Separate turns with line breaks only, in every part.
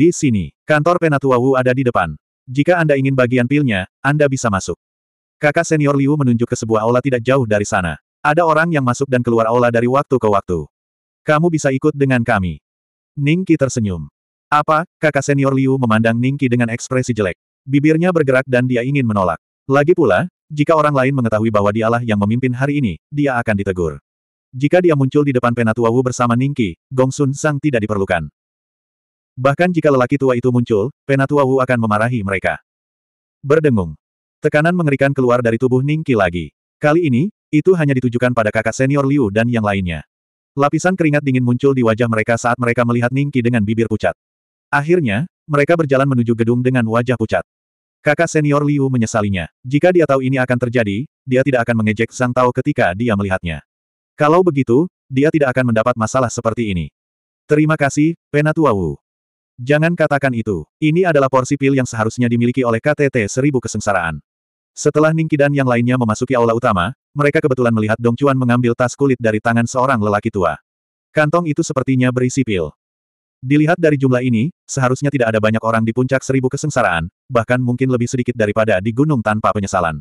Di sini, kantor Penatua ada di depan. Jika Anda ingin bagian pilnya, Anda bisa masuk. Kakak senior Liu menunjuk ke sebuah aula tidak jauh dari sana. Ada orang yang masuk dan keluar aula dari waktu ke waktu. Kamu bisa ikut dengan kami. Ningki tersenyum. Apa? Kakak senior Liu memandang Ningki dengan ekspresi jelek. Bibirnya bergerak dan dia ingin menolak. Lagi pula, jika orang lain mengetahui bahwa dialah yang memimpin hari ini, dia akan ditegur. Jika dia muncul di depan Penatua bersama Ningki, Gongsun Sang tidak diperlukan. Bahkan jika lelaki tua itu muncul, Penatua Wu akan memarahi mereka. Berdengung. Tekanan mengerikan keluar dari tubuh Ningki lagi. Kali ini, itu hanya ditujukan pada kakak senior Liu dan yang lainnya. Lapisan keringat dingin muncul di wajah mereka saat mereka melihat Ningki dengan bibir pucat. Akhirnya, mereka berjalan menuju gedung dengan wajah pucat. Kakak senior Liu menyesalinya. Jika dia tahu ini akan terjadi, dia tidak akan mengejek Sang Tao ketika dia melihatnya. Kalau begitu, dia tidak akan mendapat masalah seperti ini. Terima kasih, Penatua Wu. Jangan katakan itu. Ini adalah porsi pil yang seharusnya dimiliki oleh KTT Seribu Kesengsaraan. Setelah Ningki dan yang lainnya memasuki aula utama, mereka kebetulan melihat Dong Chuan mengambil tas kulit dari tangan seorang lelaki tua. Kantong itu sepertinya berisi pil. Dilihat dari jumlah ini, seharusnya tidak ada banyak orang di puncak seribu kesengsaraan, bahkan mungkin lebih sedikit daripada di gunung tanpa penyesalan.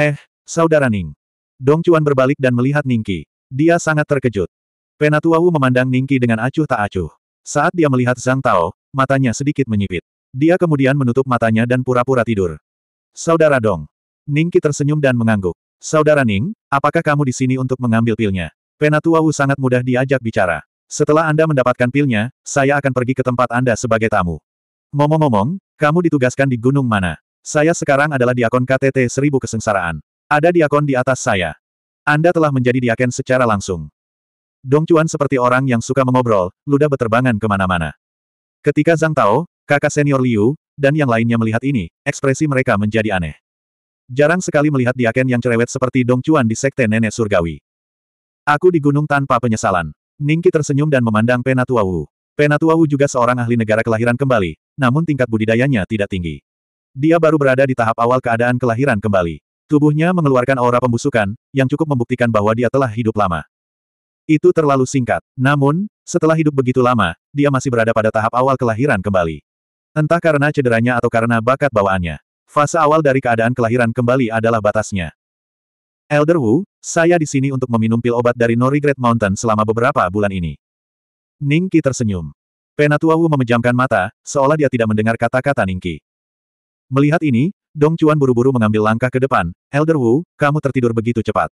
Eh, saudara Ning. Dong Chuan berbalik dan melihat Ningki. Dia sangat terkejut. Penatua Wu memandang Ningki dengan acuh tak acuh. Saat dia melihat Zhang Tao, matanya sedikit menyipit. Dia kemudian menutup matanya dan pura-pura tidur. Saudara Dong. Ningki tersenyum dan mengangguk. Saudara Ning, apakah kamu di sini untuk mengambil pilnya? Penatua Wu sangat mudah diajak bicara. Setelah Anda mendapatkan pilnya, saya akan pergi ke tempat Anda sebagai tamu. Ngomong-ngomong, kamu ditugaskan di gunung mana? Saya sekarang adalah diakon KTT Seribu Kesengsaraan. Ada diakon di atas saya. Anda telah menjadi diaken secara langsung. Dong seperti orang yang suka mengobrol, ludah beterbangan kemana-mana. Ketika Zhang Tao, kakak senior Liu, dan yang lainnya melihat ini, ekspresi mereka menjadi aneh. Jarang sekali melihat diaken yang cerewet seperti Dong di sekte nenek surgawi. Aku di gunung tanpa penyesalan. Ningki tersenyum dan memandang Penatua Wu. Penatua Wu juga seorang ahli negara kelahiran kembali, namun tingkat budidayanya tidak tinggi. Dia baru berada di tahap awal keadaan kelahiran kembali. Tubuhnya mengeluarkan aura pembusukan, yang cukup membuktikan bahwa dia telah hidup lama. Itu terlalu singkat. Namun, setelah hidup begitu lama, dia masih berada pada tahap awal kelahiran kembali. Entah karena cederanya atau karena bakat bawaannya. Fase awal dari keadaan kelahiran kembali adalah batasnya. Elder Wu, saya di sini untuk meminum pil obat dari Norigret Mountain selama beberapa bulan ini. Ningki tersenyum. Penatua Wu memejamkan mata, seolah dia tidak mendengar kata-kata Ningki. Melihat ini, Dong Chuan buru-buru mengambil langkah ke depan, Elder Wu, kamu tertidur begitu cepat.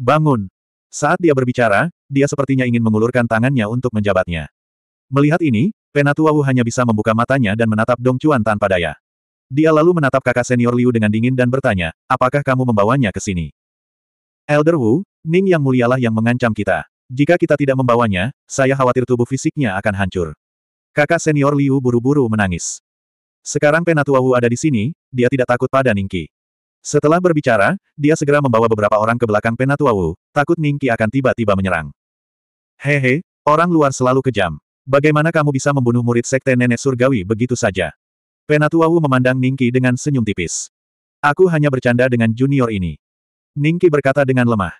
Bangun! Saat dia berbicara, dia sepertinya ingin mengulurkan tangannya untuk menjabatnya. Melihat ini, Penatua Wu hanya bisa membuka matanya dan menatap Dong Chuan tanpa daya. Dia lalu menatap kakak senior Liu dengan dingin dan bertanya, apakah kamu membawanya ke sini? Elder Wu, Ning Yang Mulialah yang mengancam kita. Jika kita tidak membawanya, saya khawatir tubuh fisiknya akan hancur. Kakak senior Liu buru-buru menangis. Sekarang Penatua Wu ada di sini, dia tidak takut pada Ningki. Setelah berbicara, dia segera membawa beberapa orang ke belakang Penatuawu, takut Ningki akan tiba-tiba menyerang. Hehe, orang luar selalu kejam. Bagaimana kamu bisa membunuh murid sekte nenek surgawi begitu saja? Penatuawu memandang Ningki dengan senyum tipis. Aku hanya bercanda dengan junior ini. Ningki berkata dengan lemah.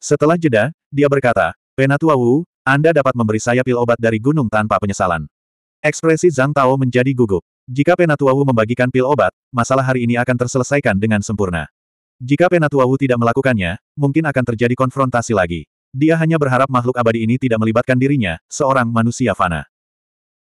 Setelah jeda, dia berkata, Penatuawu, Anda dapat memberi saya pil obat dari gunung tanpa penyesalan. Ekspresi Zhang Tao menjadi gugup. Jika Penatuawu membagikan pil obat, masalah hari ini akan terselesaikan dengan sempurna. Jika Penatuawu tidak melakukannya, mungkin akan terjadi konfrontasi lagi. Dia hanya berharap makhluk abadi ini tidak melibatkan dirinya, seorang manusia fana.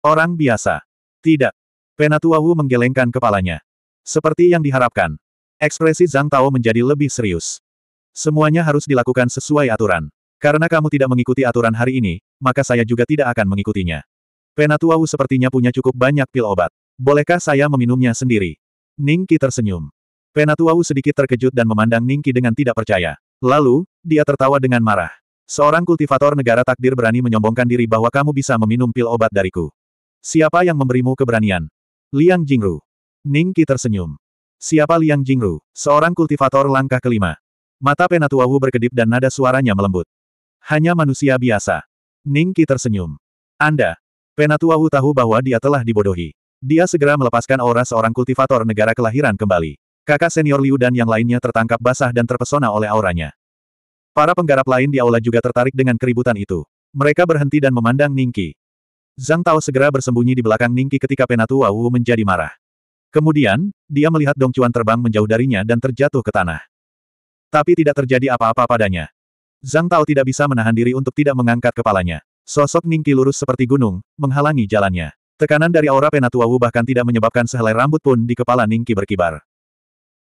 Orang biasa. Tidak. Penatuawu menggelengkan kepalanya. Seperti yang diharapkan. Ekspresi Zhang Tao menjadi lebih serius. Semuanya harus dilakukan sesuai aturan. Karena kamu tidak mengikuti aturan hari ini, maka saya juga tidak akan mengikutinya. Penatuawu sepertinya punya cukup banyak pil obat. Bolehkah saya meminumnya sendiri? Ningki tersenyum. Penatuau sedikit terkejut dan memandang Ningki dengan tidak percaya. Lalu, dia tertawa dengan marah. Seorang kultivator negara takdir berani menyombongkan diri bahwa kamu bisa meminum pil obat dariku. Siapa yang memberimu keberanian? Liang Jingru. Ningki tersenyum. Siapa Liang Jingru? Seorang kultivator langkah kelima. Mata Penatuawu berkedip dan nada suaranya melembut. Hanya manusia biasa. Ningki tersenyum. Anda. Penatuawu tahu bahwa dia telah dibodohi. Dia segera melepaskan aura seorang kultivator negara kelahiran kembali. Kakak senior Liu dan yang lainnya tertangkap basah dan terpesona oleh auranya. Para penggarap lain di aula juga tertarik dengan keributan itu. Mereka berhenti dan memandang Ningki. Zhang Tao segera bersembunyi di belakang Ningki ketika Penatua Wu menjadi marah. Kemudian, dia melihat Dong Chuan terbang menjauh darinya dan terjatuh ke tanah. Tapi tidak terjadi apa-apa padanya. Zhang Tao tidak bisa menahan diri untuk tidak mengangkat kepalanya. Sosok Ningki lurus seperti gunung, menghalangi jalannya. Tekanan dari aura Penatua Wu bahkan tidak menyebabkan sehelai rambut pun di kepala Ning berkibar.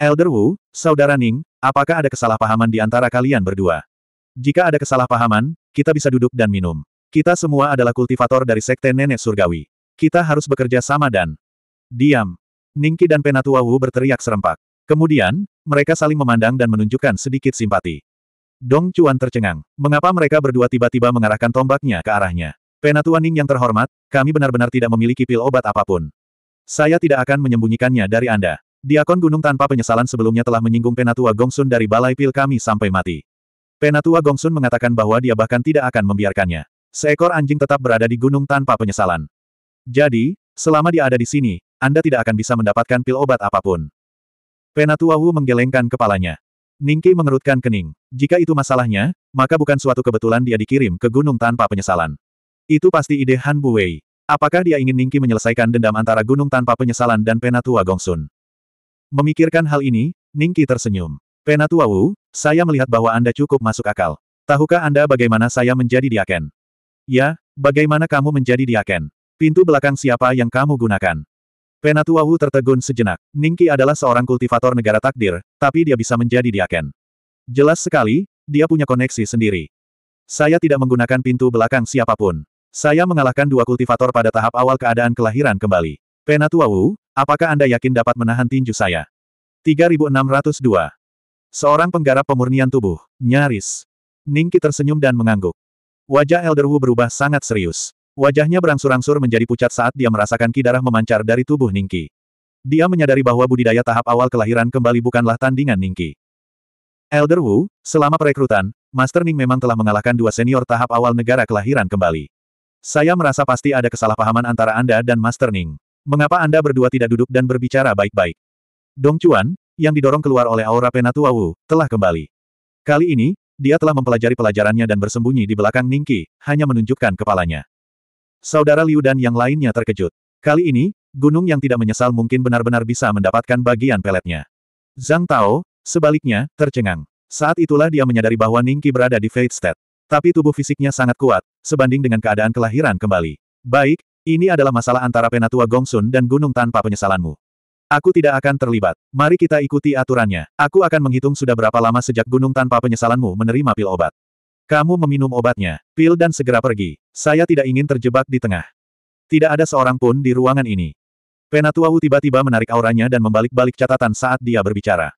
Elder Wu, Saudara Ning, apakah ada kesalahpahaman di antara kalian berdua? Jika ada kesalahpahaman, kita bisa duduk dan minum. Kita semua adalah kultivator dari Sekte Nenek Surgawi. Kita harus bekerja sama dan... Diam. Ning dan Penatua Wu berteriak serempak. Kemudian, mereka saling memandang dan menunjukkan sedikit simpati. Dong Chuan tercengang. Mengapa mereka berdua tiba-tiba mengarahkan tombaknya ke arahnya? Penatua Ning yang terhormat, kami benar-benar tidak memiliki pil obat apapun. Saya tidak akan menyembunyikannya dari Anda. Diakon Gunung tanpa penyesalan sebelumnya telah menyinggung Penatua Gongsun dari balai pil kami sampai mati. Penatua Gongsun mengatakan bahwa dia bahkan tidak akan membiarkannya. Seekor anjing tetap berada di gunung tanpa penyesalan. Jadi, selama dia ada di sini, Anda tidak akan bisa mendapatkan pil obat apapun. Penatua Wu menggelengkan kepalanya. Ningki mengerutkan kening. Jika itu masalahnya, maka bukan suatu kebetulan dia dikirim ke gunung tanpa penyesalan. Itu pasti ide Han Buwei. Apakah dia ingin Ningki menyelesaikan dendam antara gunung tanpa penyesalan dan Penatua Gongsun? Memikirkan hal ini, Ningki tersenyum. Penatua Wu, saya melihat bahwa Anda cukup masuk akal. Tahukah Anda bagaimana saya menjadi diaken? Ya, bagaimana kamu menjadi diaken? Pintu belakang siapa yang kamu gunakan? Penatua Wu tertegun sejenak. Ningki adalah seorang kultivator negara takdir, tapi dia bisa menjadi diaken. Jelas sekali, dia punya koneksi sendiri. Saya tidak menggunakan pintu belakang siapapun. Saya mengalahkan dua kultivator pada tahap awal keadaan kelahiran kembali. Penatua Wu, apakah Anda yakin dapat menahan tinju saya? 3602. Seorang penggarap pemurnian tubuh, nyaris. Ningki tersenyum dan mengangguk. Wajah Elder Wu berubah sangat serius. Wajahnya berangsur-angsur menjadi pucat saat dia merasakan ki darah memancar dari tubuh Ningki. Dia menyadari bahwa budidaya tahap awal kelahiran kembali bukanlah tandingan Ningki. Elder Wu, selama perekrutan, Master Ning memang telah mengalahkan dua senior tahap awal negara kelahiran kembali. Saya merasa pasti ada kesalahpahaman antara Anda dan Master Ning. Mengapa Anda berdua tidak duduk dan berbicara baik-baik? Dong Chuan, yang didorong keluar oleh aura Penatua Wu, telah kembali. Kali ini, dia telah mempelajari pelajarannya dan bersembunyi di belakang Qi, hanya menunjukkan kepalanya. Saudara Liu dan yang lainnya terkejut. Kali ini, gunung yang tidak menyesal mungkin benar-benar bisa mendapatkan bagian peletnya. Zhang Tao, sebaliknya, tercengang. Saat itulah dia menyadari bahwa Ningki berada di Fate State. Tapi tubuh fisiknya sangat kuat, sebanding dengan keadaan kelahiran kembali. Baik, ini adalah masalah antara Penatua Gongsun dan Gunung tanpa penyesalanmu. Aku tidak akan terlibat. Mari kita ikuti aturannya. Aku akan menghitung sudah berapa lama sejak gunung tanpa penyesalanmu menerima pil obat. Kamu meminum obatnya, pil dan segera pergi. Saya tidak ingin terjebak di tengah. Tidak ada seorang pun di ruangan ini. Penatua Wu tiba-tiba menarik auranya dan membalik-balik catatan saat dia berbicara.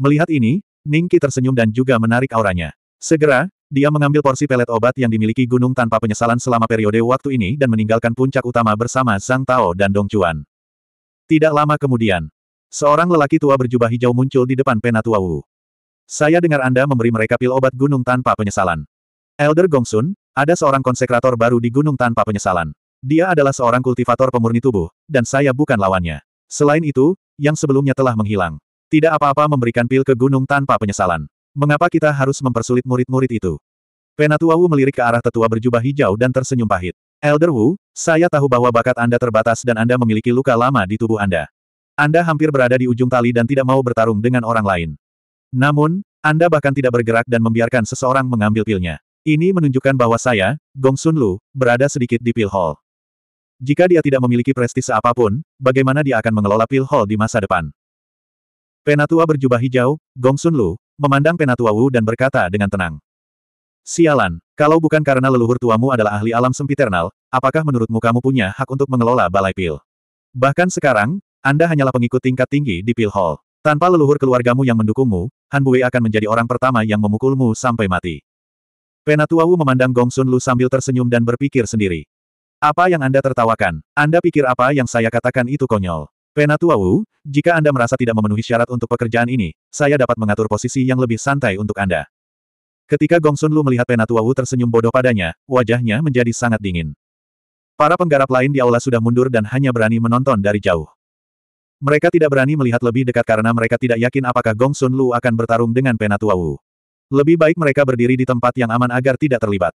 Melihat ini, Ningki tersenyum dan juga menarik auranya. Segera, dia mengambil porsi pelet obat yang dimiliki gunung tanpa penyesalan selama periode waktu ini dan meninggalkan puncak utama bersama Zhang Tao dan Dong Chuan. Tidak lama kemudian, seorang lelaki tua berjubah hijau muncul di depan Penatua Wu. Saya dengar Anda memberi mereka pil obat gunung tanpa penyesalan. Elder Gongsun, ada seorang konsekrator baru di gunung tanpa penyesalan. Dia adalah seorang kultivator pemurni tubuh, dan saya bukan lawannya. Selain itu, yang sebelumnya telah menghilang. Tidak apa-apa memberikan pil ke gunung tanpa penyesalan. Mengapa kita harus mempersulit murid-murid itu? Penatua Wu melirik ke arah tetua berjubah hijau dan tersenyum pahit. Elder Wu, saya tahu bahwa bakat Anda terbatas dan Anda memiliki luka lama di tubuh Anda. Anda hampir berada di ujung tali dan tidak mau bertarung dengan orang lain. Namun, Anda bahkan tidak bergerak dan membiarkan seseorang mengambil pilnya. Ini menunjukkan bahwa saya, Gong Sun Lu, berada sedikit di pil hall. Jika dia tidak memiliki prestise apapun, bagaimana dia akan mengelola pil hall di masa depan? Penatua berjubah hijau, Gong Sun Lu, memandang Penatua Wu dan berkata dengan tenang. Sialan, kalau bukan karena leluhur tuamu adalah ahli alam sempiternal, apakah menurutmu kamu punya hak untuk mengelola balai pil? Bahkan sekarang, Anda hanyalah pengikut tingkat tinggi di pil hall. Tanpa leluhur keluargamu yang mendukungmu, Han Bui akan menjadi orang pertama yang memukulmu sampai mati. Penatua Wu memandang Gong Sun Lu sambil tersenyum dan berpikir sendiri. Apa yang Anda tertawakan? Anda pikir apa yang saya katakan itu konyol? Penatua Wu, jika Anda merasa tidak memenuhi syarat untuk pekerjaan ini, saya dapat mengatur posisi yang lebih santai untuk Anda. Ketika Gong Sun Lu melihat Penatua Wu tersenyum bodoh padanya, wajahnya menjadi sangat dingin. Para penggarap lain di aula sudah mundur dan hanya berani menonton dari jauh. Mereka tidak berani melihat lebih dekat karena mereka tidak yakin apakah Gong Sun Lu akan bertarung dengan Penatua Wu. Lebih baik mereka berdiri di tempat yang aman agar tidak terlibat.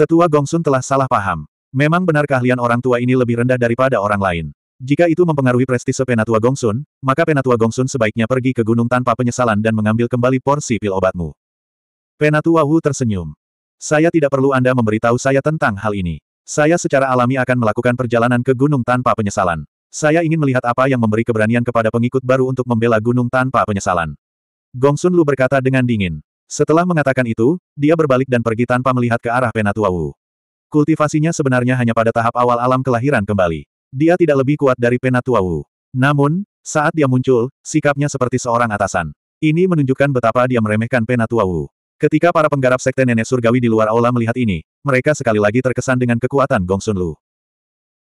Tetua Gong Sun telah salah paham. Memang benar keahlian orang tua ini lebih rendah daripada orang lain. Jika itu mempengaruhi prestise Penatua Gongsun, maka Penatua Gongsun sebaiknya pergi ke gunung tanpa penyesalan dan mengambil kembali porsi pil obatmu. Penatua Wu tersenyum. Saya tidak perlu Anda memberitahu saya tentang hal ini. Saya secara alami akan melakukan perjalanan ke gunung tanpa penyesalan. Saya ingin melihat apa yang memberi keberanian kepada pengikut baru untuk membela gunung tanpa penyesalan. Gongsun Lu berkata dengan dingin. Setelah mengatakan itu, dia berbalik dan pergi tanpa melihat ke arah Penatua Wu. Kultivasinya sebenarnya hanya pada tahap awal alam kelahiran kembali. Dia tidak lebih kuat dari Penatua Wu. Namun, saat dia muncul, sikapnya seperti seorang atasan. Ini menunjukkan betapa dia meremehkan Penatua Wu. Ketika para penggarap sekte nenek surgawi di luar aula melihat ini, mereka sekali lagi terkesan dengan kekuatan Gongsun Lu.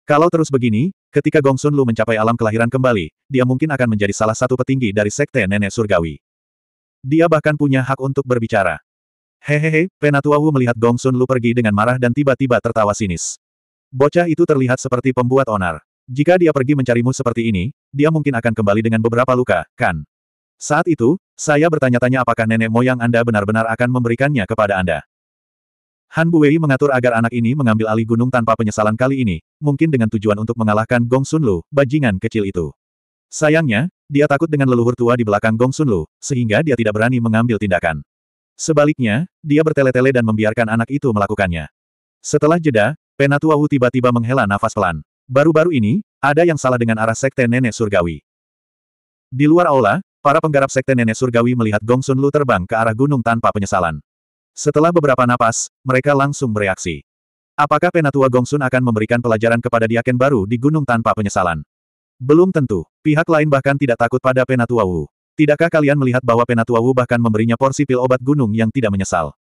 Kalau terus begini, ketika Gongsun Lu mencapai alam kelahiran kembali, dia mungkin akan menjadi salah satu petinggi dari sekte nenek surgawi. Dia bahkan punya hak untuk berbicara. Hehehe, Penatua Wu melihat Gongsun Lu pergi dengan marah dan tiba-tiba tertawa sinis. Bocah itu terlihat seperti pembuat onar. Jika dia pergi mencarimu seperti ini, dia mungkin akan kembali dengan beberapa luka, kan? Saat itu, saya bertanya-tanya apakah nenek moyang Anda benar-benar akan memberikannya kepada Anda. Han Buwei mengatur agar anak ini mengambil alih gunung tanpa penyesalan kali ini, mungkin dengan tujuan untuk mengalahkan Gong Sunlu, bajingan kecil itu. Sayangnya, dia takut dengan leluhur tua di belakang Gong Sunlu, sehingga dia tidak berani mengambil tindakan. Sebaliknya, dia bertele-tele dan membiarkan anak itu melakukannya. Setelah jeda, Penatuahu tiba-tiba menghela nafas pelan. Baru-baru ini, ada yang salah dengan arah Sekte Nenek Surgawi. Di luar aula, para penggarap Sekte Nenek Surgawi melihat Gong Sun Lu terbang ke arah gunung tanpa penyesalan. Setelah beberapa napas, mereka langsung bereaksi. Apakah Penatua Gong Sun akan memberikan pelajaran kepada Diaken baru di gunung tanpa penyesalan? Belum tentu, pihak lain bahkan tidak takut pada Penatua Wu. Tidakkah kalian melihat bahwa Penatua Wu bahkan memberinya porsi pil obat gunung yang tidak menyesal?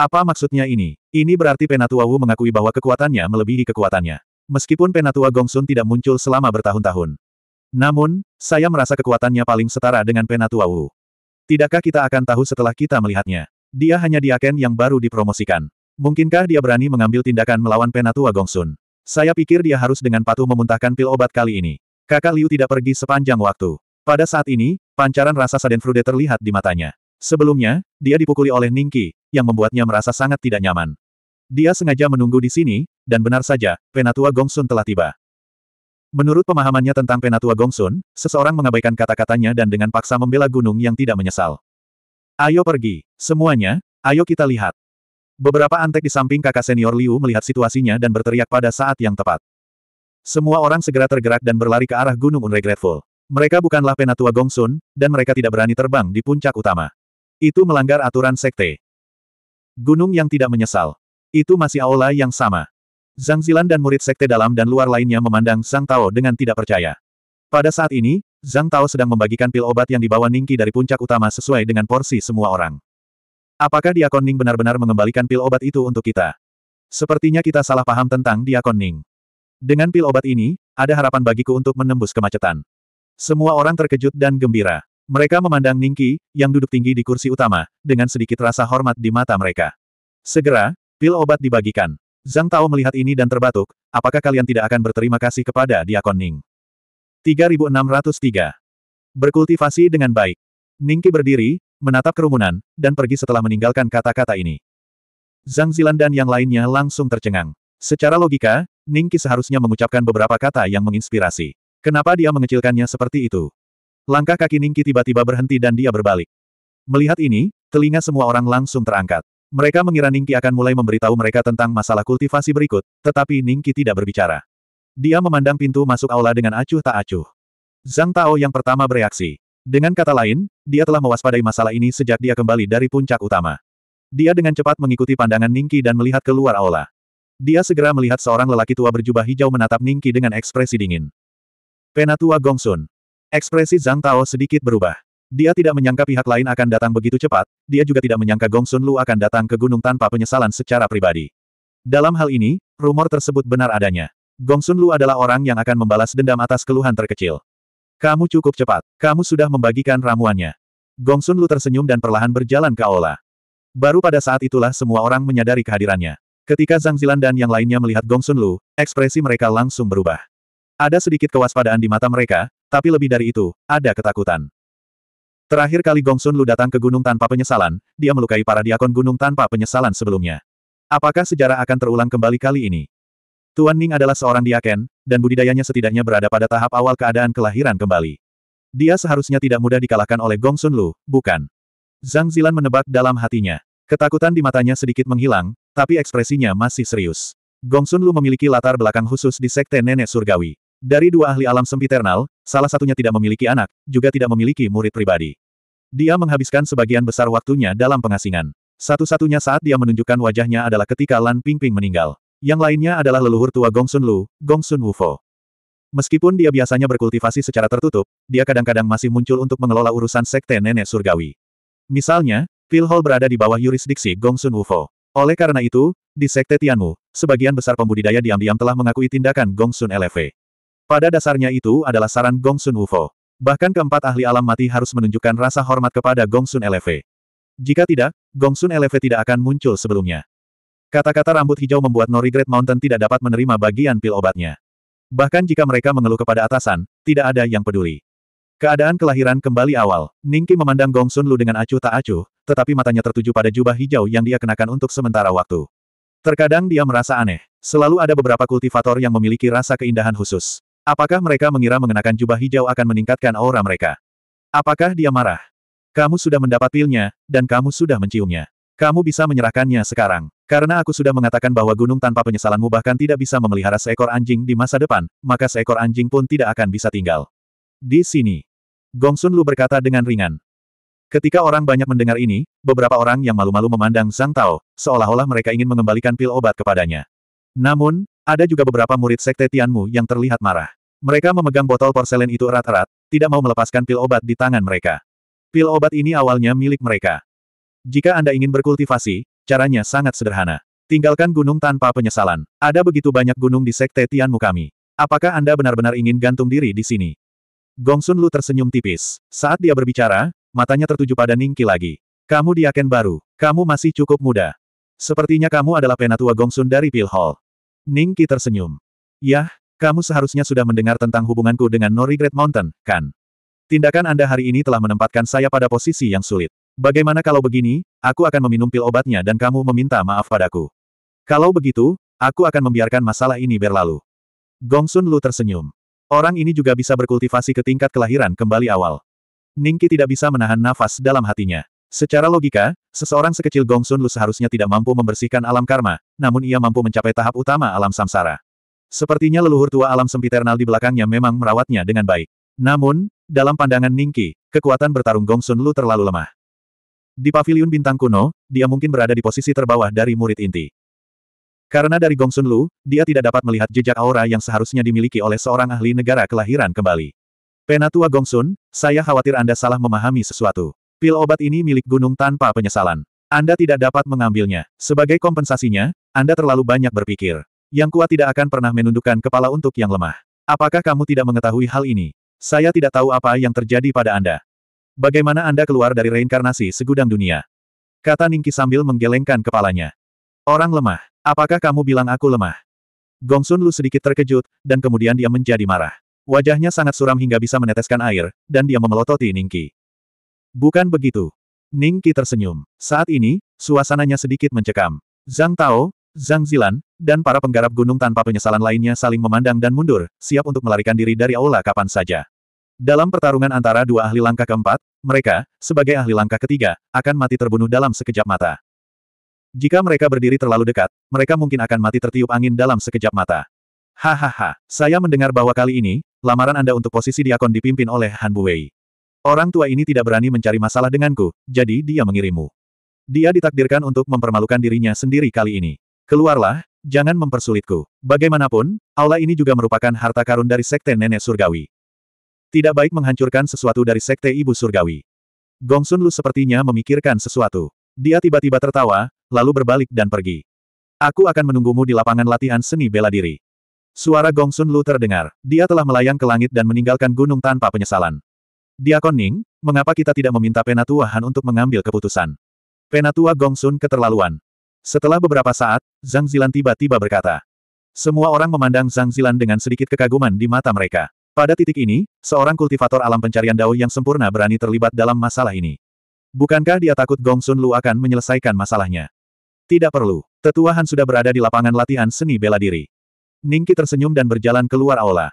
Apa maksudnya ini? Ini berarti Penatua Wu mengakui bahwa kekuatannya melebihi kekuatannya. Meskipun Penatua Gongsun tidak muncul selama bertahun-tahun. Namun, saya merasa kekuatannya paling setara dengan Penatua Wu. Tidakkah kita akan tahu setelah kita melihatnya? Dia hanya diaken yang baru dipromosikan. Mungkinkah dia berani mengambil tindakan melawan Penatua Gongsun? Saya pikir dia harus dengan patuh memuntahkan pil obat kali ini. Kakak Liu tidak pergi sepanjang waktu. Pada saat ini, pancaran rasa Sadenfrude terlihat di matanya. Sebelumnya, dia dipukuli oleh Ningki, yang membuatnya merasa sangat tidak nyaman. Dia sengaja menunggu di sini, dan benar saja, Penatua Gongsun telah tiba. Menurut pemahamannya tentang Penatua Gongsun, seseorang mengabaikan kata-katanya dan dengan paksa membela gunung yang tidak menyesal. Ayo pergi, semuanya, ayo kita lihat. Beberapa antek di samping kakak senior Liu melihat situasinya dan berteriak pada saat yang tepat. Semua orang segera tergerak dan berlari ke arah Gunung Unregretful. Mereka bukanlah Penatua Gongsun, dan mereka tidak berani terbang di puncak utama. Itu melanggar aturan sekte. Gunung yang tidak menyesal. Itu masih aula yang sama. Zhang Zilan dan murid sekte dalam dan luar lainnya memandang Zhang Tao dengan tidak percaya. Pada saat ini, Zhang Tao sedang membagikan pil obat yang dibawa Ningki dari puncak utama sesuai dengan porsi semua orang. Apakah Diakon Ning benar-benar mengembalikan pil obat itu untuk kita? Sepertinya kita salah paham tentang Diakon Ning. Dengan pil obat ini, ada harapan bagiku untuk menembus kemacetan. Semua orang terkejut dan gembira. Mereka memandang Ningki, yang duduk tinggi di kursi utama, dengan sedikit rasa hormat di mata mereka. Segera, pil obat dibagikan. Zhang Tao melihat ini dan terbatuk, apakah kalian tidak akan berterima kasih kepada Diakon Ning? 3603. Berkultivasi dengan baik. Ningki berdiri, menatap kerumunan, dan pergi setelah meninggalkan kata-kata ini. Zhang Zilan dan yang lainnya langsung tercengang. Secara logika, Ningki seharusnya mengucapkan beberapa kata yang menginspirasi. Kenapa dia mengecilkannya seperti itu? Langkah kaki Ningki tiba-tiba berhenti dan dia berbalik. Melihat ini, telinga semua orang langsung terangkat. Mereka mengira Ningki akan mulai memberitahu mereka tentang masalah kultivasi berikut, tetapi Ningki tidak berbicara. Dia memandang pintu masuk aula dengan acuh tak acuh. Zhang Tao yang pertama bereaksi. Dengan kata lain, dia telah mewaspadai masalah ini sejak dia kembali dari puncak utama. Dia dengan cepat mengikuti pandangan Ningki dan melihat keluar aula. Dia segera melihat seorang lelaki tua berjubah hijau menatap Ningki dengan ekspresi dingin. Penatua Gongsun. Ekspresi Zhang Tao sedikit berubah. Dia tidak menyangka pihak lain akan datang begitu cepat, dia juga tidak menyangka Gong Sun Lu akan datang ke gunung tanpa penyesalan secara pribadi. Dalam hal ini, rumor tersebut benar adanya. Gong Sun Lu adalah orang yang akan membalas dendam atas keluhan terkecil. Kamu cukup cepat, kamu sudah membagikan ramuannya. Gong Sun Lu tersenyum dan perlahan berjalan ke aula. Baru pada saat itulah semua orang menyadari kehadirannya. Ketika Zhang Zilan dan yang lainnya melihat Gong Sun Lu, ekspresi mereka langsung berubah. Ada sedikit kewaspadaan di mata mereka, tapi lebih dari itu, ada ketakutan. Terakhir kali Gongsun Lu datang ke gunung tanpa penyesalan, dia melukai para diakon gunung tanpa penyesalan sebelumnya. Apakah sejarah akan terulang kembali kali ini? Tuan Ning adalah seorang diaken, dan budidayanya setidaknya berada pada tahap awal keadaan kelahiran kembali. Dia seharusnya tidak mudah dikalahkan oleh Gongsun Lu, bukan? Zhang Zilan menebak dalam hatinya. Ketakutan di matanya sedikit menghilang, tapi ekspresinya masih serius. Gongsun Lu memiliki latar belakang khusus di Sekte Nenek Surgawi. Dari dua ahli alam sempiternal, salah satunya tidak memiliki anak, juga tidak memiliki murid pribadi. Dia menghabiskan sebagian besar waktunya dalam pengasingan. Satu-satunya saat dia menunjukkan wajahnya adalah ketika Lan Pingping meninggal. Yang lainnya adalah leluhur tua Gongsun Lu, Gongsun Wufo. Meskipun dia biasanya berkultivasi secara tertutup, dia kadang-kadang masih muncul untuk mengelola urusan sekte nenek surgawi. Misalnya, Phil Hall berada di bawah yurisdiksi Gongsun Wufo. Oleh karena itu, di sekte Tianmu, sebagian besar pembudidaya diam-diam telah mengakui tindakan Gongsun LV. Pada dasarnya itu adalah saran Gongsun Ufo. Bahkan keempat ahli alam mati harus menunjukkan rasa hormat kepada Gongsun Sun Eleve. Jika tidak, Gongsun Sun Eleve tidak akan muncul sebelumnya. Kata-kata rambut hijau membuat Nori Great Mountain tidak dapat menerima bagian pil obatnya. Bahkan jika mereka mengeluh kepada atasan, tidak ada yang peduli. Keadaan kelahiran kembali awal. Ningki memandang Gongsun Lu dengan acuh tak acuh, tetapi matanya tertuju pada jubah hijau yang dia kenakan untuk sementara waktu. Terkadang dia merasa aneh. Selalu ada beberapa kultivator yang memiliki rasa keindahan khusus. Apakah mereka mengira mengenakan jubah hijau akan meningkatkan aura mereka? Apakah dia marah? Kamu sudah mendapat pilnya, dan kamu sudah menciumnya. Kamu bisa menyerahkannya sekarang. Karena aku sudah mengatakan bahwa gunung tanpa penyesalanmu bahkan tidak bisa memelihara seekor anjing di masa depan, maka seekor anjing pun tidak akan bisa tinggal. Di sini. Gongsun Lu berkata dengan ringan. Ketika orang banyak mendengar ini, beberapa orang yang malu-malu memandang Zhang Tao, seolah-olah mereka ingin mengembalikan pil obat kepadanya. Namun, ada juga beberapa murid sekte Tianmu yang terlihat marah. Mereka memegang botol porselen itu erat-erat, tidak mau melepaskan pil obat di tangan mereka. Pil obat ini awalnya milik mereka. Jika Anda ingin berkultivasi, caranya sangat sederhana. Tinggalkan gunung tanpa penyesalan. Ada begitu banyak gunung di sekte Tianmu kami. Apakah Anda benar-benar ingin gantung diri di sini? Gongsun Lu tersenyum tipis. Saat dia berbicara, matanya tertuju pada Ningki lagi. Kamu diaken baru. Kamu masih cukup muda. Sepertinya kamu adalah penatua Gongsun dari Pil Hall. Qi tersenyum. Yah, kamu seharusnya sudah mendengar tentang hubunganku dengan No Regret Mountain, kan? Tindakan Anda hari ini telah menempatkan saya pada posisi yang sulit. Bagaimana kalau begini, aku akan meminum pil obatnya dan kamu meminta maaf padaku. Kalau begitu, aku akan membiarkan masalah ini berlalu. Gongsun Lu tersenyum. Orang ini juga bisa berkultivasi ke tingkat kelahiran kembali awal. Ningki tidak bisa menahan nafas dalam hatinya. Secara logika, seseorang sekecil Gongsun Lu seharusnya tidak mampu membersihkan alam karma, namun ia mampu mencapai tahap utama alam samsara. Sepertinya leluhur tua alam sempiternal di belakangnya memang merawatnya dengan baik. Namun, dalam pandangan Ningki, kekuatan bertarung Gongsun Lu terlalu lemah. Di paviliun bintang kuno, dia mungkin berada di posisi terbawah dari murid inti. Karena dari Gongsun Lu, dia tidak dapat melihat jejak aura yang seharusnya dimiliki oleh seorang ahli negara kelahiran kembali. Penatua Gongsun, saya khawatir Anda salah memahami sesuatu. Pil obat ini milik gunung tanpa penyesalan. Anda tidak dapat mengambilnya. Sebagai kompensasinya, Anda terlalu banyak berpikir. Yang kuat tidak akan pernah menundukkan kepala untuk yang lemah. Apakah kamu tidak mengetahui hal ini? Saya tidak tahu apa yang terjadi pada Anda. Bagaimana Anda keluar dari reinkarnasi segudang dunia? Kata Ningki sambil menggelengkan kepalanya. Orang lemah. Apakah kamu bilang aku lemah? Gongsun Lu sedikit terkejut, dan kemudian dia menjadi marah. Wajahnya sangat suram hingga bisa meneteskan air, dan dia memelototi Ningki. Bukan begitu. Ning Qi tersenyum. Saat ini, suasananya sedikit mencekam. Zhang Tao, Zhang Zilan, dan para penggarap gunung tanpa penyesalan lainnya saling memandang dan mundur, siap untuk melarikan diri dari aula kapan saja. Dalam pertarungan antara dua ahli langkah keempat, mereka, sebagai ahli langkah ketiga, akan mati terbunuh dalam sekejap mata. Jika mereka berdiri terlalu dekat, mereka mungkin akan mati tertiup angin dalam sekejap mata. Hahaha, saya mendengar bahwa kali ini, lamaran Anda untuk posisi diakon dipimpin oleh Han Buwei. Orang tua ini tidak berani mencari masalah denganku, jadi dia mengirimu. Dia ditakdirkan untuk mempermalukan dirinya sendiri kali ini. Keluarlah, jangan mempersulitku. Bagaimanapun, aula ini juga merupakan harta karun dari Sekte Nenek Surgawi. Tidak baik menghancurkan sesuatu dari Sekte Ibu Surgawi. Gongsun Lu sepertinya memikirkan sesuatu. Dia tiba-tiba tertawa, lalu berbalik dan pergi. Aku akan menunggumu di lapangan latihan seni bela diri. Suara Gongsun Lu terdengar. Dia telah melayang ke langit dan meninggalkan gunung tanpa penyesalan. Diakon Ning, mengapa kita tidak meminta Penatua Han untuk mengambil keputusan? Penatua Gongsun keterlaluan. Setelah beberapa saat, Zhang Zilan tiba-tiba berkata. Semua orang memandang Zhang Zilan dengan sedikit kekaguman di mata mereka. Pada titik ini, seorang kultivator alam pencarian Dao yang sempurna berani terlibat dalam masalah ini. Bukankah dia takut Gongsun Lu akan menyelesaikan masalahnya? Tidak perlu. Tetua Han sudah berada di lapangan latihan seni bela diri. Ningki tersenyum dan berjalan keluar aula.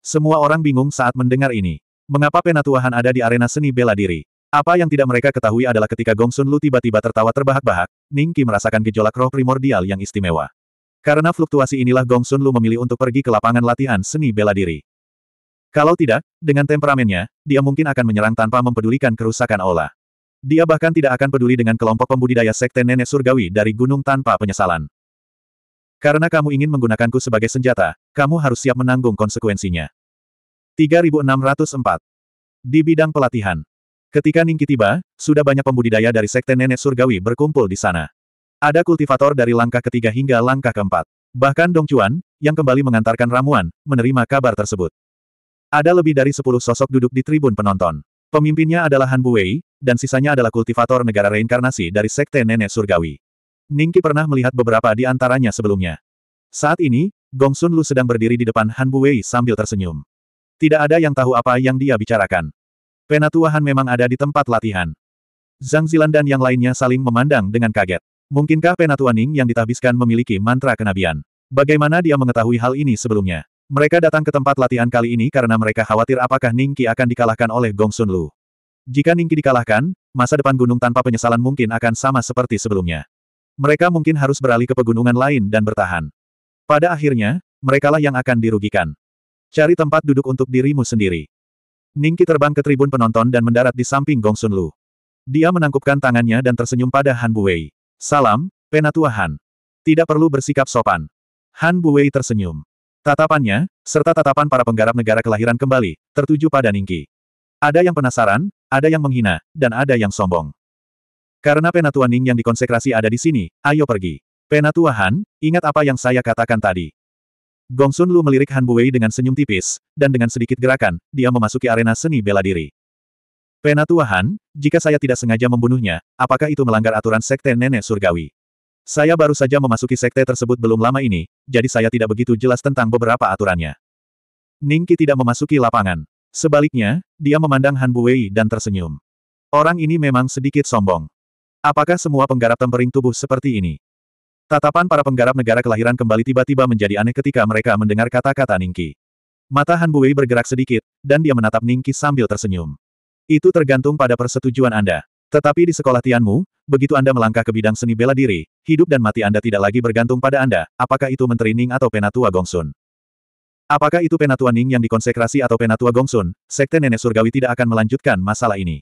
Semua orang bingung saat mendengar ini. Mengapa Penatuahan ada di arena seni bela diri? Apa yang tidak mereka ketahui adalah ketika Gongsun Lu tiba-tiba tertawa terbahak-bahak, Ning Qi merasakan gejolak roh primordial yang istimewa. Karena fluktuasi inilah Gongsun Lu memilih untuk pergi ke lapangan latihan seni bela diri. Kalau tidak, dengan temperamennya, dia mungkin akan menyerang tanpa mempedulikan kerusakan aula. Dia bahkan tidak akan peduli dengan kelompok pembudidaya sekte nenek surgawi dari gunung tanpa penyesalan. Karena kamu ingin menggunakanku sebagai senjata, kamu harus siap menanggung konsekuensinya. 3604. Di bidang pelatihan. Ketika Ningki tiba, sudah banyak pembudidaya dari Sekte Nenek Surgawi berkumpul di sana. Ada kultivator dari langkah ketiga hingga langkah keempat. Bahkan Dong Chuan, yang kembali mengantarkan ramuan, menerima kabar tersebut. Ada lebih dari 10 sosok duduk di tribun penonton. Pemimpinnya adalah Han Buwei, dan sisanya adalah kultivator negara reinkarnasi dari Sekte Nenek Surgawi. Ningki pernah melihat beberapa di antaranya sebelumnya. Saat ini, Gong Sun Lu sedang berdiri di depan Han Buwei sambil tersenyum. Tidak ada yang tahu apa yang dia bicarakan. Penatuahan memang ada di tempat latihan. Zhang Zilan dan yang lainnya saling memandang dengan kaget. Mungkinkah Penatua Ning yang ditahbiskan memiliki mantra kenabian? Bagaimana dia mengetahui hal ini sebelumnya? Mereka datang ke tempat latihan kali ini karena mereka khawatir apakah Ning Qi akan dikalahkan oleh Gong Sun Lu. Jika Ning Qi dikalahkan, masa depan gunung tanpa penyesalan mungkin akan sama seperti sebelumnya. Mereka mungkin harus beralih ke pegunungan lain dan bertahan. Pada akhirnya, merekalah yang akan dirugikan. Cari tempat duduk untuk dirimu sendiri. Ningki terbang ke tribun penonton dan mendarat di samping Gong Sun Lu. Dia menangkupkan tangannya dan tersenyum pada Han Buwei. Salam, Penatua Han. Tidak perlu bersikap sopan. Han Buwei tersenyum. Tatapannya, serta tatapan para penggarap negara kelahiran kembali, tertuju pada Ningki. Ada yang penasaran, ada yang menghina, dan ada yang sombong. Karena Penatua Ning yang dikonsekrasi ada di sini, ayo pergi. Penatua Han, ingat apa yang saya katakan tadi. Gongsun Lu melirik Han Buwei dengan senyum tipis, dan dengan sedikit gerakan, dia memasuki arena seni bela diri. Penatua Han, jika saya tidak sengaja membunuhnya, apakah itu melanggar aturan Sekte Nenek Surgawi? Saya baru saja memasuki sekte tersebut belum lama ini, jadi saya tidak begitu jelas tentang beberapa aturannya. Ningki tidak memasuki lapangan. Sebaliknya, dia memandang Han Buwei dan tersenyum. Orang ini memang sedikit sombong. Apakah semua penggarap tempering tubuh seperti ini? Tatapan para penggarap negara kelahiran kembali tiba-tiba menjadi aneh ketika mereka mendengar kata-kata Ningki. Mata Han Buwei bergerak sedikit, dan dia menatap Ningki sambil tersenyum. Itu tergantung pada persetujuan Anda. Tetapi di sekolah Tianmu, begitu Anda melangkah ke bidang seni bela diri, hidup dan mati Anda tidak lagi bergantung pada Anda, apakah itu Menteri Ning atau Penatua Gongsun. Apakah itu Penatua Ning yang dikonsekrasi atau Penatua Gongsun, Sekte Nenek Surgawi tidak akan melanjutkan masalah ini.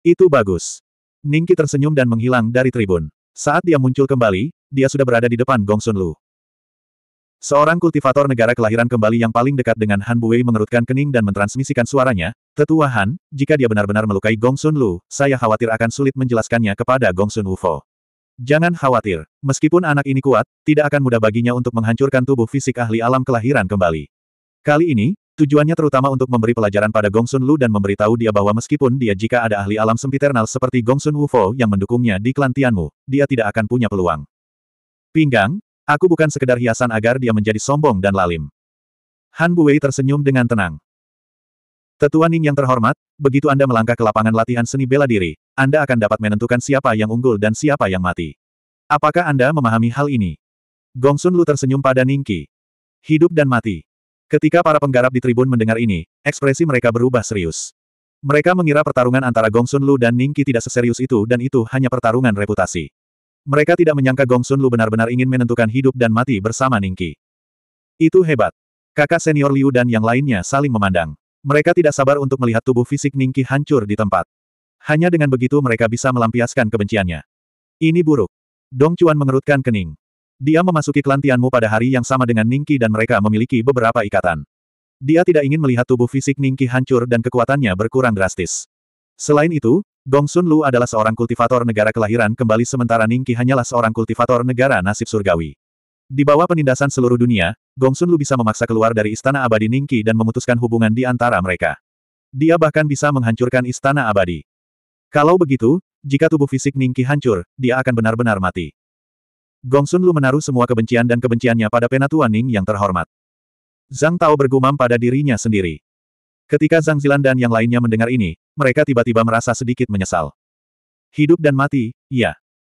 Itu bagus. Ningki tersenyum dan menghilang dari tribun. Saat dia muncul kembali, dia sudah berada di depan Gong Sun Lu. Seorang kultivator negara kelahiran kembali yang paling dekat dengan Han Buwei mengerutkan kening dan mentransmisikan suaranya, Tetua Han, jika dia benar-benar melukai Gong Sun Lu, saya khawatir akan sulit menjelaskannya kepada Gong Sun Wufo. Jangan khawatir, meskipun anak ini kuat, tidak akan mudah baginya untuk menghancurkan tubuh fisik ahli alam kelahiran kembali. Kali ini, tujuannya terutama untuk memberi pelajaran pada Gong Sun Lu dan memberitahu dia bahwa meskipun dia jika ada ahli alam sempiternal seperti Gong Sun Wufo yang mendukungnya di Tianmu, dia tidak akan punya peluang. Pinggang, aku bukan sekedar hiasan agar dia menjadi sombong dan lalim. Han Buwei tersenyum dengan tenang. Tetua Ning yang terhormat, begitu Anda melangkah ke lapangan latihan seni bela diri, Anda akan dapat menentukan siapa yang unggul dan siapa yang mati. Apakah Anda memahami hal ini? Gong Sun Lu tersenyum pada Ning Qi. Hidup dan mati. Ketika para penggarap di tribun mendengar ini, ekspresi mereka berubah serius. Mereka mengira pertarungan antara Gong Sun Lu dan Ning Qi tidak seserius itu dan itu hanya pertarungan reputasi. Mereka tidak menyangka Gong Sun Lu benar-benar ingin menentukan hidup dan mati bersama Ningki. Itu hebat. Kakak senior Liu dan yang lainnya saling memandang. Mereka tidak sabar untuk melihat tubuh fisik Ningki hancur di tempat. Hanya dengan begitu mereka bisa melampiaskan kebenciannya. Ini buruk. Dong Chuan mengerutkan kening. Dia memasuki kelantianmu pada hari yang sama dengan Ningki dan mereka memiliki beberapa ikatan. Dia tidak ingin melihat tubuh fisik Ningki hancur dan kekuatannya berkurang drastis. Selain itu, Gong Sun Lu adalah seorang kultivator negara kelahiran kembali sementara Ning Qi hanyalah seorang kultivator negara nasib surgawi. Di bawah penindasan seluruh dunia, Gong Sun Lu bisa memaksa keluar dari istana abadi Ning Qi dan memutuskan hubungan di antara mereka. Dia bahkan bisa menghancurkan istana abadi. Kalau begitu, jika tubuh fisik Ning Qi hancur, dia akan benar-benar mati. Gong Sun Lu menaruh semua kebencian dan kebenciannya pada penatuan Ning yang terhormat. Zhang Tao bergumam pada dirinya sendiri. Ketika Zhang Zilan dan yang lainnya mendengar ini, mereka tiba-tiba merasa sedikit menyesal. Hidup dan mati, ya.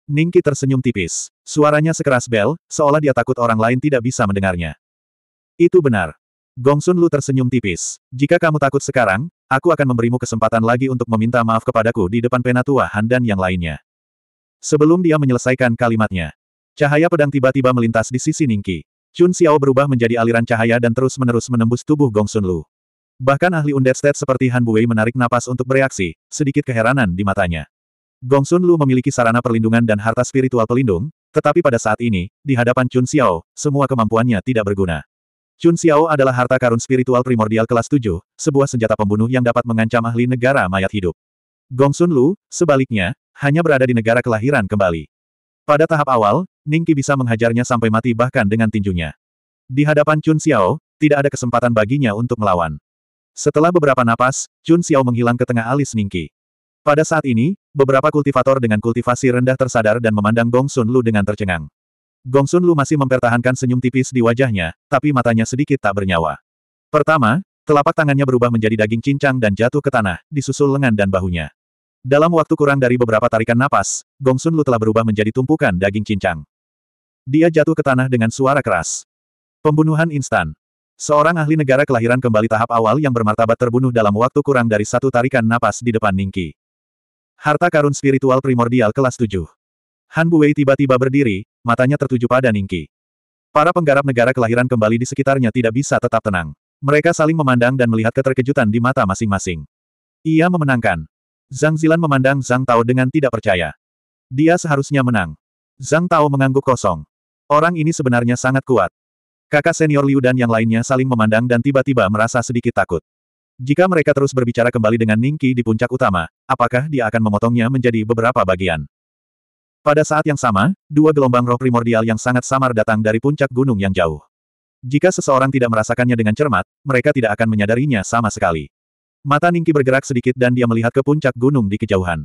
Ningki tersenyum tipis. Suaranya sekeras bel, seolah dia takut orang lain tidak bisa mendengarnya. Itu benar. Gongsun Lu tersenyum tipis. Jika kamu takut sekarang, aku akan memberimu kesempatan lagi untuk meminta maaf kepadaku di depan Penatua Han dan yang lainnya. Sebelum dia menyelesaikan kalimatnya, cahaya pedang tiba-tiba melintas di sisi Ningki. Chun Xiao berubah menjadi aliran cahaya dan terus-menerus menembus tubuh Gongsun Lu. Bahkan ahli Undead State seperti Han Buwei menarik napas untuk bereaksi, sedikit keheranan di matanya. Gong Sun Lu memiliki sarana perlindungan dan harta spiritual pelindung, tetapi pada saat ini, di hadapan Chun Xiao, semua kemampuannya tidak berguna. Chun Xiao adalah harta karun spiritual primordial kelas 7, sebuah senjata pembunuh yang dapat mengancam ahli negara mayat hidup. Gong Sun Lu, sebaliknya, hanya berada di negara kelahiran kembali. Pada tahap awal, Ningki bisa menghajarnya sampai mati bahkan dengan tinjunya. Di hadapan Chun Xiao, tidak ada kesempatan baginya untuk melawan. Setelah beberapa napas, Chun Xiao menghilang ke tengah alis Ningki. Pada saat ini, beberapa kultivator dengan kultivasi rendah tersadar dan memandang Gong Sun Lu dengan tercengang. Gong Sun Lu masih mempertahankan senyum tipis di wajahnya, tapi matanya sedikit tak bernyawa. Pertama, telapak tangannya berubah menjadi daging cincang dan jatuh ke tanah, disusul lengan dan bahunya. Dalam waktu kurang dari beberapa tarikan napas, Gong Sun Lu telah berubah menjadi tumpukan daging cincang. Dia jatuh ke tanah dengan suara keras. Pembunuhan instan. Seorang ahli negara kelahiran kembali tahap awal yang bermartabat terbunuh dalam waktu kurang dari satu tarikan napas di depan Ningki. Harta karun spiritual primordial kelas 7. Han Buwei tiba-tiba berdiri, matanya tertuju pada Ningki. Para penggarap negara kelahiran kembali di sekitarnya tidak bisa tetap tenang. Mereka saling memandang dan melihat keterkejutan di mata masing-masing. Ia memenangkan. Zhang Zilan memandang Zhang Tao dengan tidak percaya. Dia seharusnya menang. Zhang Tao mengangguk kosong. Orang ini sebenarnya sangat kuat. Kakak senior Liu dan yang lainnya saling memandang dan tiba-tiba merasa sedikit takut. Jika mereka terus berbicara kembali dengan Ningki di puncak utama, apakah dia akan memotongnya menjadi beberapa bagian? Pada saat yang sama, dua gelombang roh primordial yang sangat samar datang dari puncak gunung yang jauh. Jika seseorang tidak merasakannya dengan cermat, mereka tidak akan menyadarinya sama sekali. Mata Ningki bergerak sedikit dan dia melihat ke puncak gunung di kejauhan.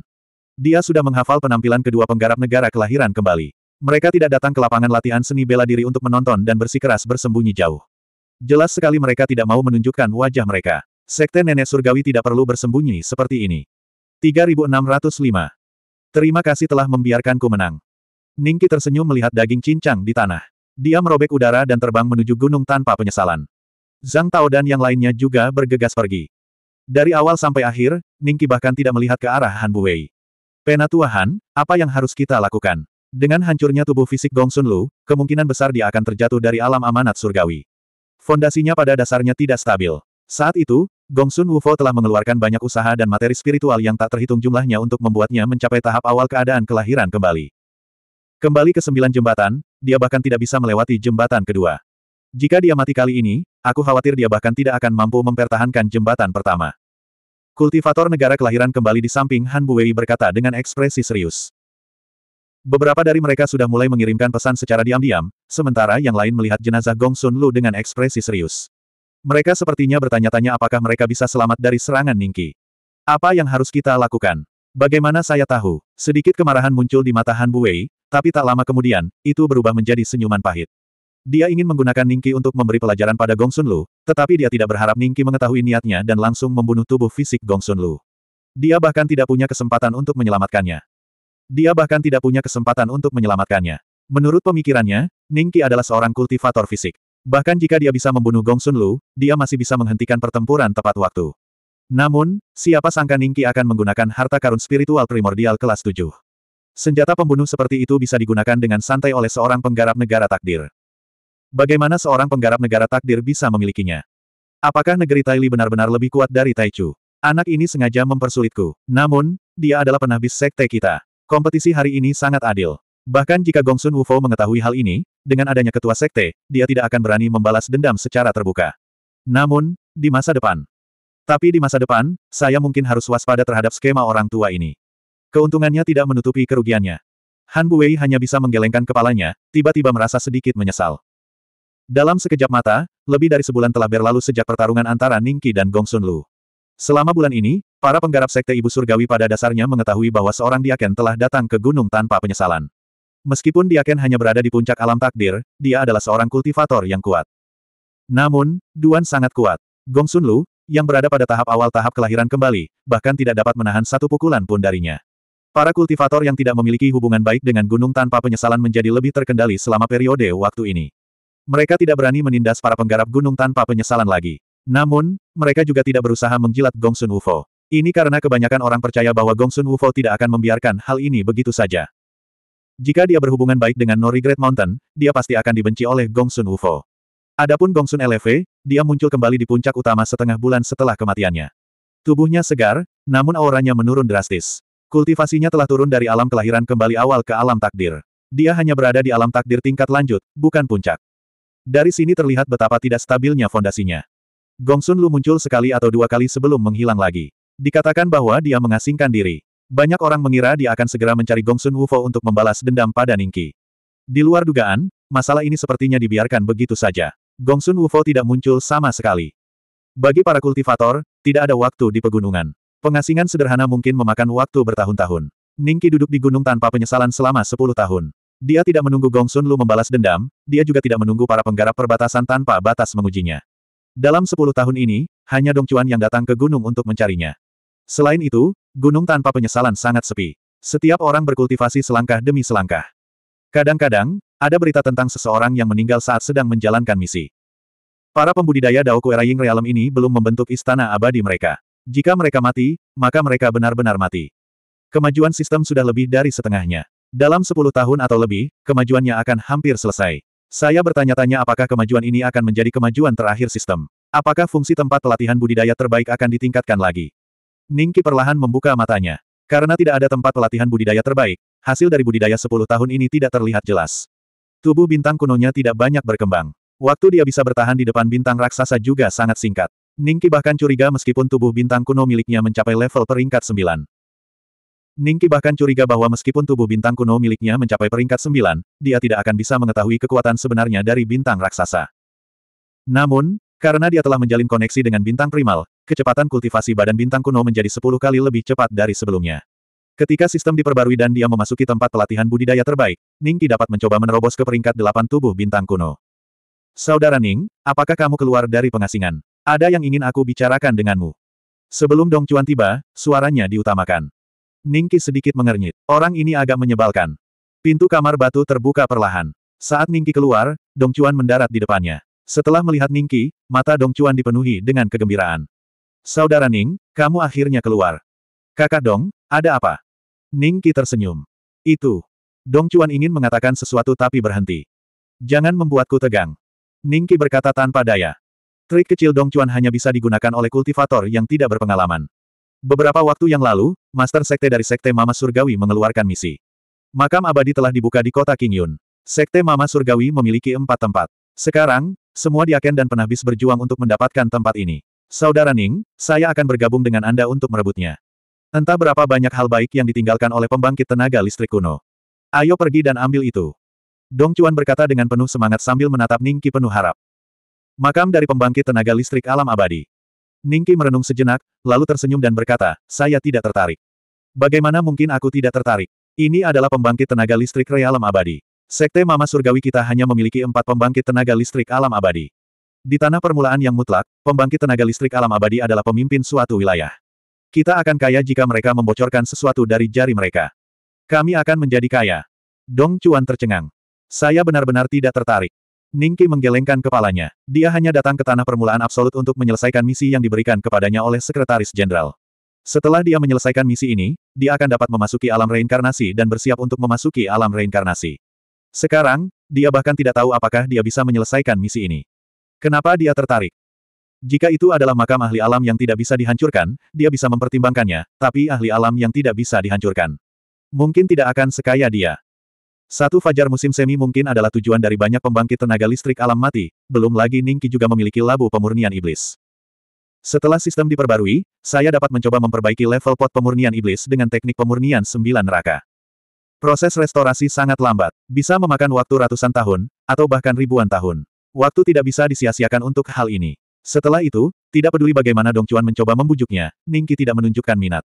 Dia sudah menghafal penampilan kedua penggarap negara kelahiran kembali. Mereka tidak datang ke lapangan latihan seni bela diri untuk menonton dan bersikeras bersembunyi jauh. Jelas sekali mereka tidak mau menunjukkan wajah mereka. Sekte Nenek Surgawi tidak perlu bersembunyi seperti ini. 3605. Terima kasih telah membiarkanku menang. Ningki tersenyum melihat daging cincang di tanah. Dia merobek udara dan terbang menuju gunung tanpa penyesalan. Zhang Tao dan yang lainnya juga bergegas pergi. Dari awal sampai akhir, Ningki bahkan tidak melihat ke arah Han Buwei. Penatua Han, apa yang harus kita lakukan? Dengan hancurnya tubuh fisik Gong Sun Lu, kemungkinan besar dia akan terjatuh dari alam amanat surgawi. Fondasinya pada dasarnya tidak stabil. Saat itu, Gong Sun Wufo telah mengeluarkan banyak usaha dan materi spiritual yang tak terhitung jumlahnya untuk membuatnya mencapai tahap awal keadaan kelahiran kembali. Kembali ke sembilan jembatan, dia bahkan tidak bisa melewati jembatan kedua. Jika dia mati kali ini, aku khawatir dia bahkan tidak akan mampu mempertahankan jembatan pertama. Kultivator negara kelahiran kembali di samping Han Buwei berkata dengan ekspresi serius. Beberapa dari mereka sudah mulai mengirimkan pesan secara diam-diam, sementara yang lain melihat jenazah Gong Sun Lu dengan ekspresi serius. Mereka sepertinya bertanya-tanya apakah mereka bisa selamat dari serangan Ningki. Apa yang harus kita lakukan? Bagaimana saya tahu? Sedikit kemarahan muncul di mata Han Buwei, tapi tak lama kemudian, itu berubah menjadi senyuman pahit. Dia ingin menggunakan Ningki untuk memberi pelajaran pada Gong Sun Lu, tetapi dia tidak berharap Ningki mengetahui niatnya dan langsung membunuh tubuh fisik Gong Sun Lu. Dia bahkan tidak punya kesempatan untuk menyelamatkannya. Dia bahkan tidak punya kesempatan untuk menyelamatkannya. Menurut pemikirannya, Ningqi adalah seorang kultivator fisik. Bahkan jika dia bisa membunuh Gong Sun Lu, dia masih bisa menghentikan pertempuran tepat waktu. Namun, siapa sangka Ningqi akan menggunakan harta karun spiritual primordial kelas 7. Senjata pembunuh seperti itu bisa digunakan dengan santai oleh seorang penggarap negara takdir. Bagaimana seorang penggarap negara takdir bisa memilikinya? Apakah negeri Taili benar-benar lebih kuat dari Taichu? Anak ini sengaja mempersulitku. Namun, dia adalah penabis sekte kita. Kompetisi hari ini sangat adil. Bahkan jika Gongsun Wufo mengetahui hal ini, dengan adanya ketua sekte, dia tidak akan berani membalas dendam secara terbuka. Namun, di masa depan. Tapi di masa depan, saya mungkin harus waspada terhadap skema orang tua ini. Keuntungannya tidak menutupi kerugiannya. Han Buwei hanya bisa menggelengkan kepalanya, tiba-tiba merasa sedikit menyesal. Dalam sekejap mata, lebih dari sebulan telah berlalu sejak pertarungan antara Ningqi dan Gongsun Lu. Selama bulan ini, Para penggarap Sekte Ibu Surgawi pada dasarnya mengetahui bahwa seorang Diaken telah datang ke gunung tanpa penyesalan. Meskipun Diaken hanya berada di puncak alam takdir, dia adalah seorang kultivator yang kuat. Namun, Duan sangat kuat. Gong Sun Lu, yang berada pada tahap awal tahap kelahiran kembali, bahkan tidak dapat menahan satu pukulan pun darinya. Para kultivator yang tidak memiliki hubungan baik dengan gunung tanpa penyesalan menjadi lebih terkendali selama periode waktu ini. Mereka tidak berani menindas para penggarap gunung tanpa penyesalan lagi. Namun, mereka juga tidak berusaha menjilat Sun UFO. Ini karena kebanyakan orang percaya bahwa Gongsun Wufo tidak akan membiarkan hal ini begitu saja. Jika dia berhubungan baik dengan No Regret Mountain, dia pasti akan dibenci oleh Gongsun Wufo. Adapun Gongsun LV, dia muncul kembali di puncak utama setengah bulan setelah kematiannya. Tubuhnya segar, namun auranya menurun drastis. Kultivasinya telah turun dari alam kelahiran kembali awal ke alam takdir. Dia hanya berada di alam takdir tingkat lanjut, bukan puncak. Dari sini terlihat betapa tidak stabilnya fondasinya. Gongsun Lu muncul sekali atau dua kali sebelum menghilang lagi. Dikatakan bahwa dia mengasingkan diri. Banyak orang mengira dia akan segera mencari Gongsun Wufo untuk membalas dendam pada Ningki. Di luar dugaan, masalah ini sepertinya dibiarkan begitu saja. Gongsun Wufo tidak muncul sama sekali. Bagi para kultivator, tidak ada waktu di pegunungan. Pengasingan sederhana mungkin memakan waktu bertahun-tahun. Ningki duduk di gunung tanpa penyesalan selama 10 tahun. Dia tidak menunggu Gongsun Lu membalas dendam, dia juga tidak menunggu para penggarap perbatasan tanpa batas mengujinya. Dalam 10 tahun ini, hanya Dongcuan yang datang ke gunung untuk mencarinya. Selain itu, gunung tanpa penyesalan sangat sepi. Setiap orang berkultivasi selangkah demi selangkah. Kadang-kadang, ada berita tentang seseorang yang meninggal saat sedang menjalankan misi. Para pembudidaya Dao eraying Realm ini belum membentuk istana abadi mereka. Jika mereka mati, maka mereka benar-benar mati. Kemajuan sistem sudah lebih dari setengahnya. Dalam 10 tahun atau lebih, kemajuannya akan hampir selesai. Saya bertanya-tanya apakah kemajuan ini akan menjadi kemajuan terakhir sistem. Apakah fungsi tempat pelatihan budidaya terbaik akan ditingkatkan lagi? Ningki perlahan membuka matanya. Karena tidak ada tempat pelatihan budidaya terbaik, hasil dari budidaya 10 tahun ini tidak terlihat jelas. Tubuh bintang kunonya tidak banyak berkembang. Waktu dia bisa bertahan di depan bintang raksasa juga sangat singkat. Ningki bahkan curiga meskipun tubuh bintang kuno miliknya mencapai level peringkat 9. Ningki bahkan curiga bahwa meskipun tubuh bintang kuno miliknya mencapai peringkat 9, dia tidak akan bisa mengetahui kekuatan sebenarnya dari bintang raksasa. Namun, karena dia telah menjalin koneksi dengan bintang primal, kecepatan kultivasi badan bintang kuno menjadi 10 kali lebih cepat dari sebelumnya. Ketika sistem diperbarui dan dia memasuki tempat pelatihan budidaya terbaik, Ningki dapat mencoba menerobos ke peringkat delapan tubuh bintang kuno. Saudara Ning, apakah kamu keluar dari pengasingan? Ada yang ingin aku bicarakan denganmu. Sebelum Dong Chuan tiba, suaranya diutamakan. Ningki sedikit mengernyit. Orang ini agak menyebalkan. Pintu kamar batu terbuka perlahan. Saat Ningki keluar, Dong Chuan mendarat di depannya. Setelah melihat Ningki, mata Dong Chuan dipenuhi dengan kegembiraan. Saudara Ning, kamu akhirnya keluar. Kakak Dong, ada apa? Ning Qi tersenyum. Itu. Dong Chuan ingin mengatakan sesuatu tapi berhenti. Jangan membuatku tegang. Ning Qi berkata tanpa daya. Trik kecil Dong Chuan hanya bisa digunakan oleh kultivator yang tidak berpengalaman. Beberapa waktu yang lalu, Master Sekte dari Sekte Mama Surgawi mengeluarkan misi. Makam abadi telah dibuka di kota Qingyun. Sekte Mama Surgawi memiliki empat tempat. Sekarang, semua diaken dan penabis berjuang untuk mendapatkan tempat ini. Saudara Ning, saya akan bergabung dengan Anda untuk merebutnya. Entah berapa banyak hal baik yang ditinggalkan oleh pembangkit tenaga listrik kuno. Ayo pergi dan ambil itu. Dong Chuan berkata dengan penuh semangat sambil menatap Ning Qi penuh harap. Makam dari pembangkit tenaga listrik alam abadi. Ning Qi merenung sejenak, lalu tersenyum dan berkata, saya tidak tertarik. Bagaimana mungkin aku tidak tertarik? Ini adalah pembangkit tenaga listrik realem abadi. Sekte Mama Surgawi kita hanya memiliki empat pembangkit tenaga listrik alam abadi. Di tanah permulaan yang mutlak, pembangkit tenaga listrik alam abadi adalah pemimpin suatu wilayah. Kita akan kaya jika mereka membocorkan sesuatu dari jari mereka. Kami akan menjadi kaya. Dong Cuan tercengang. Saya benar-benar tidak tertarik. Ningki menggelengkan kepalanya. Dia hanya datang ke tanah permulaan absolut untuk menyelesaikan misi yang diberikan kepadanya oleh Sekretaris Jenderal. Setelah dia menyelesaikan misi ini, dia akan dapat memasuki alam reinkarnasi dan bersiap untuk memasuki alam reinkarnasi. Sekarang, dia bahkan tidak tahu apakah dia bisa menyelesaikan misi ini. Kenapa dia tertarik? Jika itu adalah makam ahli alam yang tidak bisa dihancurkan, dia bisa mempertimbangkannya, tapi ahli alam yang tidak bisa dihancurkan. Mungkin tidak akan sekaya dia. Satu fajar musim semi mungkin adalah tujuan dari banyak pembangkit tenaga listrik alam mati, belum lagi Ningki juga memiliki labu pemurnian iblis. Setelah sistem diperbarui, saya dapat mencoba memperbaiki level pot pemurnian iblis dengan teknik pemurnian sembilan neraka. Proses restorasi sangat lambat, bisa memakan waktu ratusan tahun, atau bahkan ribuan tahun. Waktu tidak bisa disia-siakan untuk hal ini. Setelah itu, tidak peduli bagaimana Dong Chuan mencoba membujuknya, Ningki tidak menunjukkan minat.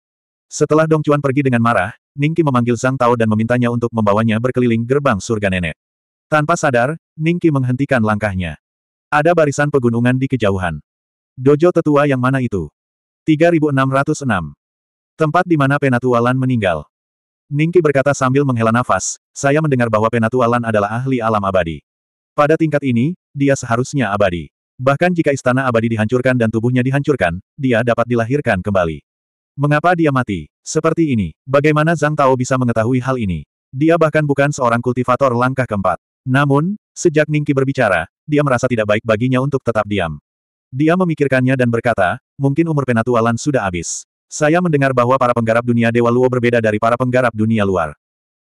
Setelah Dong Chuan pergi dengan marah, Ningki memanggil Zhang Tao dan memintanya untuk membawanya berkeliling gerbang surga nenek. Tanpa sadar, Ningki menghentikan langkahnya. Ada barisan pegunungan di kejauhan. Dojo tetua yang mana itu? 3606. Tempat di mana Penatualan meninggal. Ningki berkata sambil menghela nafas, saya mendengar bahwa Penatualan adalah ahli alam abadi. Pada tingkat ini, dia seharusnya abadi. Bahkan jika istana abadi dihancurkan dan tubuhnya dihancurkan, dia dapat dilahirkan kembali. Mengapa dia mati? Seperti ini, bagaimana Zhang Tao bisa mengetahui hal ini? Dia bahkan bukan seorang kultivator langkah keempat. Namun, sejak Ningki berbicara, dia merasa tidak baik baginya untuk tetap diam. Dia memikirkannya dan berkata, mungkin umur penatualan sudah habis. Saya mendengar bahwa para penggarap dunia Dewa Luo berbeda dari para penggarap dunia luar.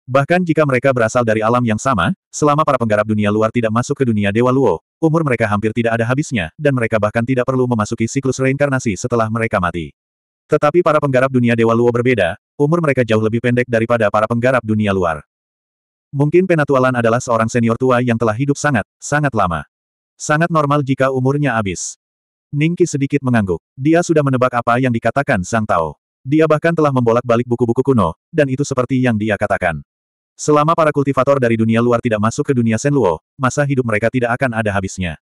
Bahkan jika mereka berasal dari alam yang sama, selama para penggarap dunia luar tidak masuk ke dunia Dewa Luo, umur mereka hampir tidak ada habisnya, dan mereka bahkan tidak perlu memasuki siklus reinkarnasi setelah mereka mati. Tetapi para penggarap dunia Dewa Luo berbeda, umur mereka jauh lebih pendek daripada para penggarap dunia luar. Mungkin Penatualan adalah seorang senior tua yang telah hidup sangat, sangat lama. Sangat normal jika umurnya habis. Ningki sedikit mengangguk. Dia sudah menebak apa yang dikatakan Sang Tao. Dia bahkan telah membolak-balik buku-buku kuno, dan itu seperti yang dia katakan. Selama para kultivator dari dunia luar tidak masuk ke dunia Sen Luo, masa hidup mereka tidak akan ada habisnya.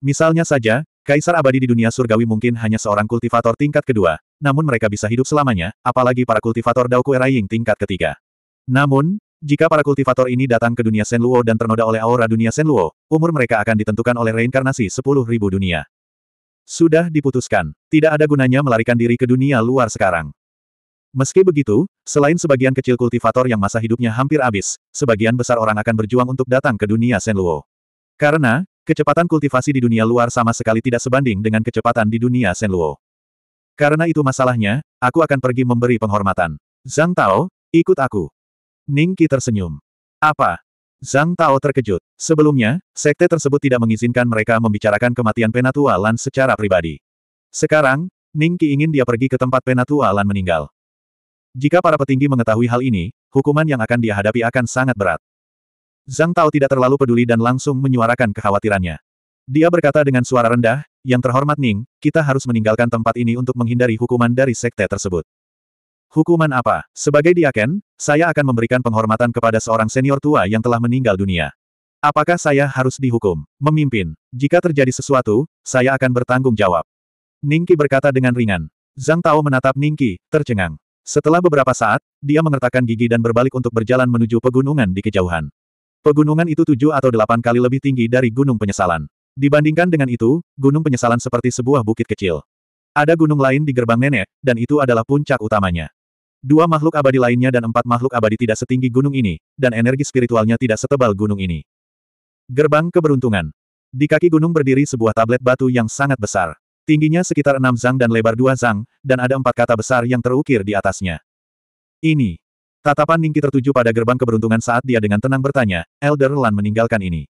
Misalnya saja, Kaisar abadi di dunia surgawi mungkin hanya seorang kultivator tingkat kedua, namun mereka bisa hidup selamanya, apalagi para kultivator Daoku Eraying tingkat ketiga. Namun, jika para kultivator ini datang ke dunia Sen Luo dan ternoda oleh aura dunia Sen Luo, umur mereka akan ditentukan oleh reinkarnasi 10.000 dunia. Sudah diputuskan, tidak ada gunanya melarikan diri ke dunia luar sekarang. Meski begitu, selain sebagian kecil kultivator yang masa hidupnya hampir habis, sebagian besar orang akan berjuang untuk datang ke dunia Senluo. Karena, kecepatan kultivasi di dunia luar sama sekali tidak sebanding dengan kecepatan di dunia Senluo. Karena itu masalahnya, aku akan pergi memberi penghormatan. Zhang Tao, ikut aku. Ningki tersenyum. Apa? Zhang Tao terkejut. Sebelumnya, sekte tersebut tidak mengizinkan mereka membicarakan kematian Penatua Lan secara pribadi. Sekarang, Ningki ingin dia pergi ke tempat Penatua Lan meninggal. Jika para petinggi mengetahui hal ini, hukuman yang akan dihadapi akan sangat berat. Zhang Tao tidak terlalu peduli dan langsung menyuarakan kekhawatirannya. Dia berkata dengan suara rendah, yang terhormat Ning, kita harus meninggalkan tempat ini untuk menghindari hukuman dari sekte tersebut. Hukuman apa? Sebagai diaken, saya akan memberikan penghormatan kepada seorang senior tua yang telah meninggal dunia. Apakah saya harus dihukum? Memimpin. Jika terjadi sesuatu, saya akan bertanggung jawab. Ningki berkata dengan ringan. Zhang Tao menatap Ningki, tercengang. Setelah beberapa saat, dia mengertakkan gigi dan berbalik untuk berjalan menuju pegunungan di kejauhan. Pegunungan itu tujuh atau delapan kali lebih tinggi dari Gunung Penyesalan. Dibandingkan dengan itu, Gunung Penyesalan seperti sebuah bukit kecil. Ada gunung lain di gerbang nenek, dan itu adalah puncak utamanya. Dua makhluk abadi lainnya dan empat makhluk abadi tidak setinggi gunung ini, dan energi spiritualnya tidak setebal gunung ini. Gerbang Keberuntungan di kaki gunung berdiri sebuah tablet batu yang sangat besar. Tingginya sekitar enam zang dan lebar dua zang, dan ada empat kata besar yang terukir di atasnya. Ini. Tatapan Ningki tertuju pada gerbang keberuntungan saat dia dengan tenang bertanya, Elder Lan meninggalkan ini.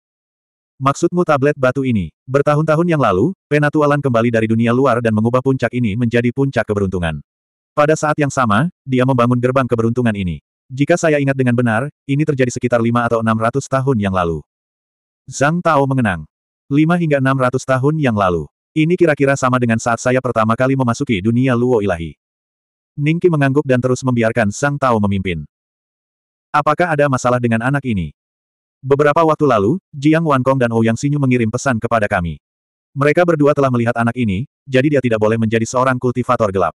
Maksudmu tablet batu ini? Bertahun-tahun yang lalu, Penatualan kembali dari dunia luar dan mengubah puncak ini menjadi puncak keberuntungan. Pada saat yang sama, dia membangun gerbang keberuntungan ini. Jika saya ingat dengan benar, ini terjadi sekitar lima atau enam ratus tahun yang lalu. Zhang Tao mengenang. Lima hingga enam ratus tahun yang lalu. Ini kira-kira sama dengan saat saya pertama kali memasuki dunia Luo Ilahi. Ningki mengangguk dan terus membiarkan Sang Tao memimpin. Apakah ada masalah dengan anak ini? Beberapa waktu lalu, Jiang Wankong dan Ouyang Sinyu mengirim pesan kepada kami. Mereka berdua telah melihat anak ini, jadi dia tidak boleh menjadi seorang kultivator gelap.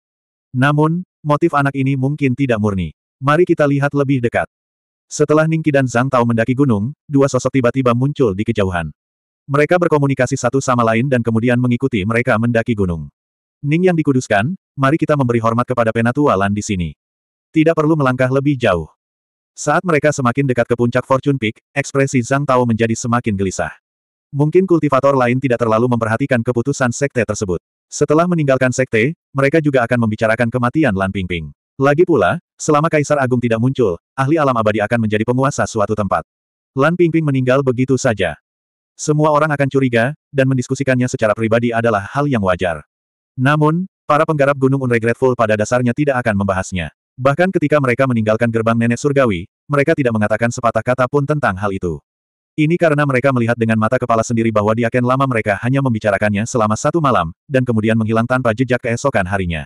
Namun, motif anak ini mungkin tidak murni. Mari kita lihat lebih dekat. Setelah Ningki dan Zhang Tao mendaki gunung, dua sosok tiba-tiba muncul di kejauhan. Mereka berkomunikasi satu sama lain dan kemudian mengikuti mereka mendaki gunung. Ning yang dikuduskan, mari kita memberi hormat kepada penatua Lan di sini. Tidak perlu melangkah lebih jauh. Saat mereka semakin dekat ke puncak Fortune Peak, ekspresi Zhang Tao menjadi semakin gelisah. Mungkin kultivator lain tidak terlalu memperhatikan keputusan sekte tersebut. Setelah meninggalkan sekte, mereka juga akan membicarakan kematian Lan Pingping. Lagi pula, selama Kaisar Agung tidak muncul, ahli alam abadi akan menjadi penguasa suatu tempat. Lan Pingping meninggal begitu saja. Semua orang akan curiga, dan mendiskusikannya secara pribadi adalah hal yang wajar. Namun, para penggarap Gunung Unregretful pada dasarnya tidak akan membahasnya. Bahkan ketika mereka meninggalkan gerbang nenek surgawi, mereka tidak mengatakan sepatah kata pun tentang hal itu. Ini karena mereka melihat dengan mata kepala sendiri bahwa diaken lama mereka hanya membicarakannya selama satu malam, dan kemudian menghilang tanpa jejak keesokan harinya.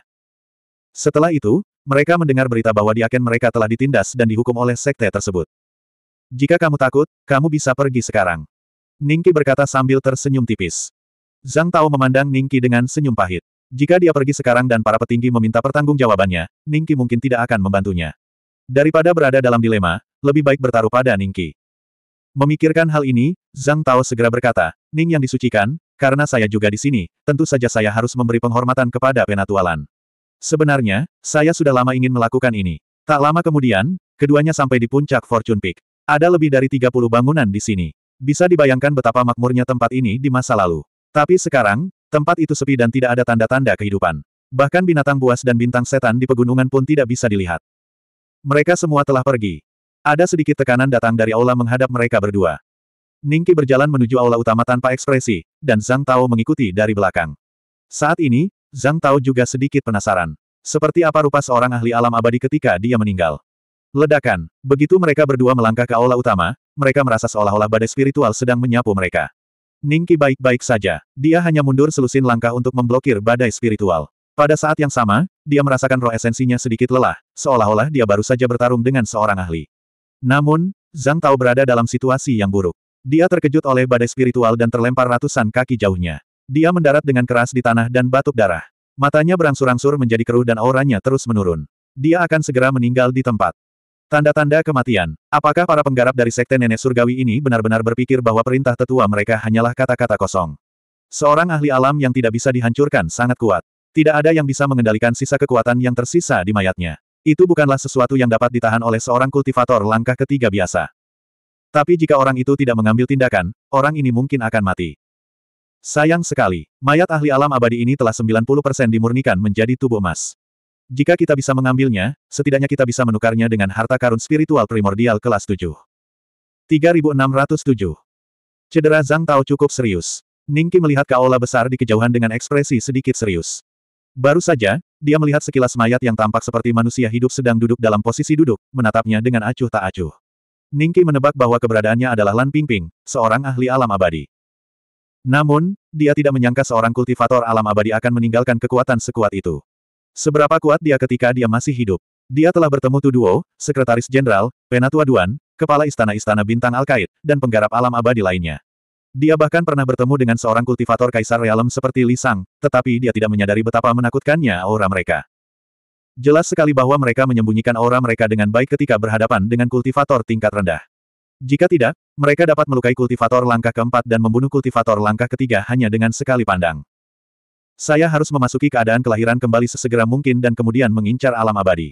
Setelah itu, mereka mendengar berita bahwa diaken mereka telah ditindas dan dihukum oleh sekte tersebut. Jika kamu takut, kamu bisa pergi sekarang. Ningki berkata sambil tersenyum tipis. Zhang Tao memandang Ningki dengan senyum pahit. Jika dia pergi sekarang dan para petinggi meminta pertanggungjawabannya, Ningki mungkin tidak akan membantunya. Daripada berada dalam dilema, lebih baik bertaruh pada Ningki. Memikirkan hal ini, Zhang Tao segera berkata, Ning yang disucikan, karena saya juga di sini, tentu saja saya harus memberi penghormatan kepada penatualan. Sebenarnya, saya sudah lama ingin melakukan ini. Tak lama kemudian, keduanya sampai di puncak Fortune Peak. Ada lebih dari 30 bangunan di sini. Bisa dibayangkan betapa makmurnya tempat ini di masa lalu. Tapi sekarang, tempat itu sepi dan tidak ada tanda-tanda kehidupan. Bahkan binatang buas dan bintang setan di pegunungan pun tidak bisa dilihat. Mereka semua telah pergi. Ada sedikit tekanan datang dari aula menghadap mereka berdua. Ningki berjalan menuju aula utama tanpa ekspresi, dan Zhang Tao mengikuti dari belakang. Saat ini, Zhang Tao juga sedikit penasaran. Seperti apa rupa seorang ahli alam abadi ketika dia meninggal. Ledakan. Begitu mereka berdua melangkah ke aula utama, mereka merasa seolah-olah badai spiritual sedang menyapu mereka. Ningki baik-baik saja. Dia hanya mundur selusin langkah untuk memblokir badai spiritual. Pada saat yang sama, dia merasakan roh esensinya sedikit lelah, seolah-olah dia baru saja bertarung dengan seorang ahli. Namun, Zhang Tao berada dalam situasi yang buruk. Dia terkejut oleh badai spiritual dan terlempar ratusan kaki jauhnya. Dia mendarat dengan keras di tanah dan batuk darah. Matanya berangsur-angsur menjadi keruh dan auranya terus menurun. Dia akan segera meninggal di tempat. Tanda-tanda kematian. Apakah para penggarap dari Sekte Nenek Surgawi ini benar-benar berpikir bahwa perintah tetua mereka hanyalah kata-kata kosong? Seorang ahli alam yang tidak bisa dihancurkan sangat kuat. Tidak ada yang bisa mengendalikan sisa kekuatan yang tersisa di mayatnya. Itu bukanlah sesuatu yang dapat ditahan oleh seorang kultivator langkah ketiga biasa. Tapi jika orang itu tidak mengambil tindakan, orang ini mungkin akan mati. Sayang sekali, mayat ahli alam abadi ini telah 90% dimurnikan menjadi tubuh emas. Jika kita bisa mengambilnya, setidaknya kita bisa menukarnya dengan harta karun spiritual primordial kelas 7. 3607. Cedera Zhang Tao cukup serius. Ningki melihat Kaola besar di kejauhan dengan ekspresi sedikit serius. Baru saja, dia melihat sekilas mayat yang tampak seperti manusia hidup sedang duduk dalam posisi duduk, menatapnya dengan acuh tak acuh. Ningki menebak bahwa keberadaannya adalah Lan Pingping, seorang ahli alam abadi. Namun, dia tidak menyangka seorang kultivator alam abadi akan meninggalkan kekuatan sekuat itu. Seberapa kuat dia ketika dia masih hidup. Dia telah bertemu Tuduo, Sekretaris Jenderal, Penatua Duan, Kepala Istana-Istana Bintang Alkait, dan penggarap alam abadi lainnya. Dia bahkan pernah bertemu dengan seorang kultivator kaisar realem seperti Li Sang, tetapi dia tidak menyadari betapa menakutkannya aura mereka. Jelas sekali bahwa mereka menyembunyikan aura mereka dengan baik ketika berhadapan dengan kultivator tingkat rendah. Jika tidak, mereka dapat melukai kultivator langkah keempat dan membunuh kultivator langkah ketiga hanya dengan sekali pandang. Saya harus memasuki keadaan kelahiran kembali sesegera mungkin dan kemudian mengincar alam abadi.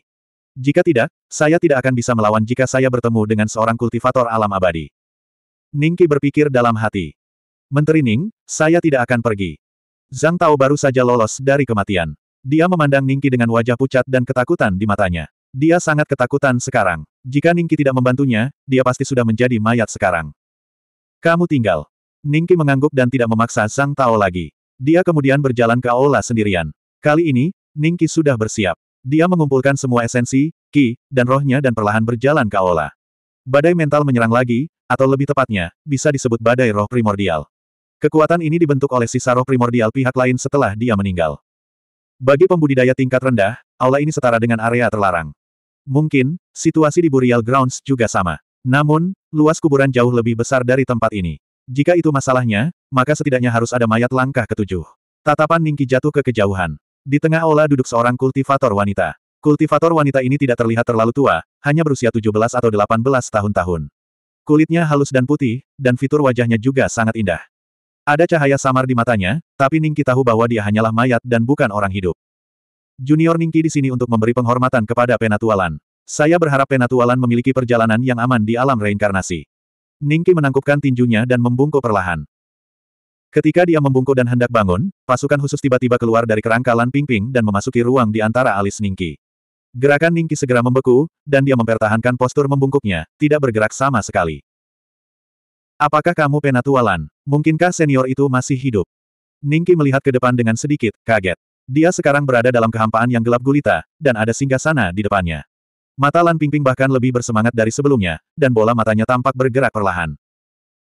Jika tidak, saya tidak akan bisa melawan jika saya bertemu dengan seorang kultivator alam abadi. Ningki berpikir dalam hati. Menteri Ning, saya tidak akan pergi. Zhang Tao baru saja lolos dari kematian. Dia memandang Ningki dengan wajah pucat dan ketakutan di matanya. Dia sangat ketakutan sekarang. Jika Ningki tidak membantunya, dia pasti sudah menjadi mayat sekarang. Kamu tinggal. Ningki mengangguk dan tidak memaksa Zhang Tao lagi. Dia kemudian berjalan ke aula sendirian. Kali ini, Ningki sudah bersiap. Dia mengumpulkan semua esensi, ki, dan rohnya dan perlahan berjalan ke aula. Badai mental menyerang lagi, atau lebih tepatnya, bisa disebut badai roh primordial. Kekuatan ini dibentuk oleh sisa roh primordial pihak lain setelah dia meninggal. Bagi pembudidaya tingkat rendah, aula ini setara dengan area terlarang. Mungkin, situasi di Burial Grounds juga sama. Namun, luas kuburan jauh lebih besar dari tempat ini. Jika itu masalahnya, maka setidaknya harus ada mayat langkah ketujuh. Tatapan Ningki jatuh ke kejauhan. Di tengah aula duduk seorang kultivator wanita. Kultivator wanita ini tidak terlihat terlalu tua, hanya berusia 17 atau 18 tahun-tahun. Kulitnya halus dan putih, dan fitur wajahnya juga sangat indah. Ada cahaya samar di matanya, tapi Ningki tahu bahwa dia hanyalah mayat dan bukan orang hidup. Junior Ningki di sini untuk memberi penghormatan kepada Penatualan. Saya berharap Penatualan memiliki perjalanan yang aman di alam reinkarnasi. Ningki menangkupkan tinjunya dan membungkuk perlahan. Ketika dia membungkuk dan hendak bangun, pasukan khusus tiba-tiba keluar dari kerangka Lan Pingping dan memasuki ruang di antara alis Ningki. Gerakan Ningki segera membeku, dan dia mempertahankan postur membungkuknya, tidak bergerak sama sekali. Apakah kamu penatualan? Mungkinkah senior itu masih hidup? Ningki melihat ke depan dengan sedikit kaget. Dia sekarang berada dalam kehampaan yang gelap gulita, dan ada singgah sana di depannya. Mata Lan Pingping bahkan lebih bersemangat dari sebelumnya, dan bola matanya tampak bergerak perlahan.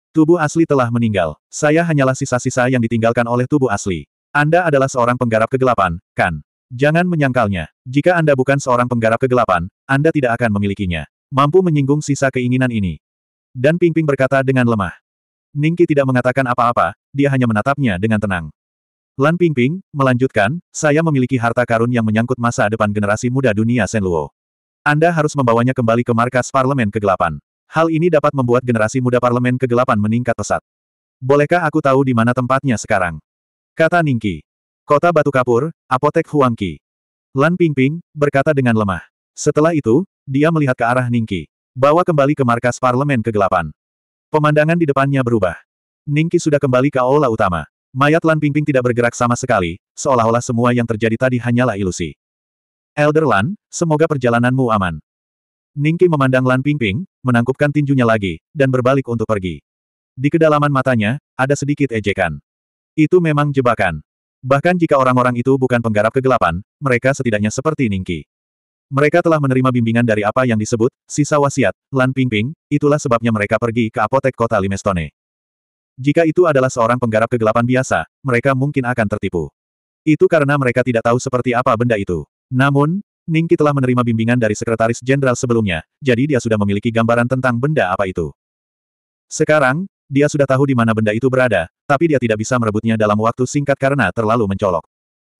Tubuh asli telah meninggal. Saya hanyalah sisa-sisa yang ditinggalkan oleh tubuh asli. Anda adalah seorang penggarap kegelapan, kan? Jangan menyangkalnya. Jika Anda bukan seorang penggarap kegelapan, Anda tidak akan memilikinya. Mampu menyinggung sisa keinginan ini. Dan Pingping berkata dengan lemah. Ningki tidak mengatakan apa-apa, dia hanya menatapnya dengan tenang. Lan Pingping, melanjutkan, saya memiliki harta karun yang menyangkut masa depan generasi muda dunia Senluo. Anda harus membawanya kembali ke markas parlemen kegelapan. Hal ini dapat membuat generasi muda parlemen kegelapan meningkat pesat. Bolehkah aku tahu di mana tempatnya sekarang? Kata Ningki. Kota Batu Kapur, Apotek Huangki. Lan Pingping, berkata dengan lemah. Setelah itu, dia melihat ke arah Ningki. Bawa kembali ke markas parlemen kegelapan. Pemandangan di depannya berubah. Ningki sudah kembali ke aula utama. Mayat Lan Pingping tidak bergerak sama sekali, seolah-olah semua yang terjadi tadi hanyalah ilusi. Elder Lan, semoga perjalananmu aman. Ningki memandang Lan Pingping, menangkupkan tinjunya lagi, dan berbalik untuk pergi. Di kedalaman matanya, ada sedikit ejekan. Itu memang jebakan. Bahkan jika orang-orang itu bukan penggarap kegelapan, mereka setidaknya seperti Ningki. Mereka telah menerima bimbingan dari apa yang disebut, sisa wasiat, Lan Pingping, itulah sebabnya mereka pergi ke apotek kota Limestone. Jika itu adalah seorang penggarap kegelapan biasa, mereka mungkin akan tertipu. Itu karena mereka tidak tahu seperti apa benda itu. Namun, Ningki telah menerima bimbingan dari Sekretaris Jenderal sebelumnya, jadi dia sudah memiliki gambaran tentang benda apa itu. Sekarang, dia sudah tahu di mana benda itu berada, tapi dia tidak bisa merebutnya dalam waktu singkat karena terlalu mencolok.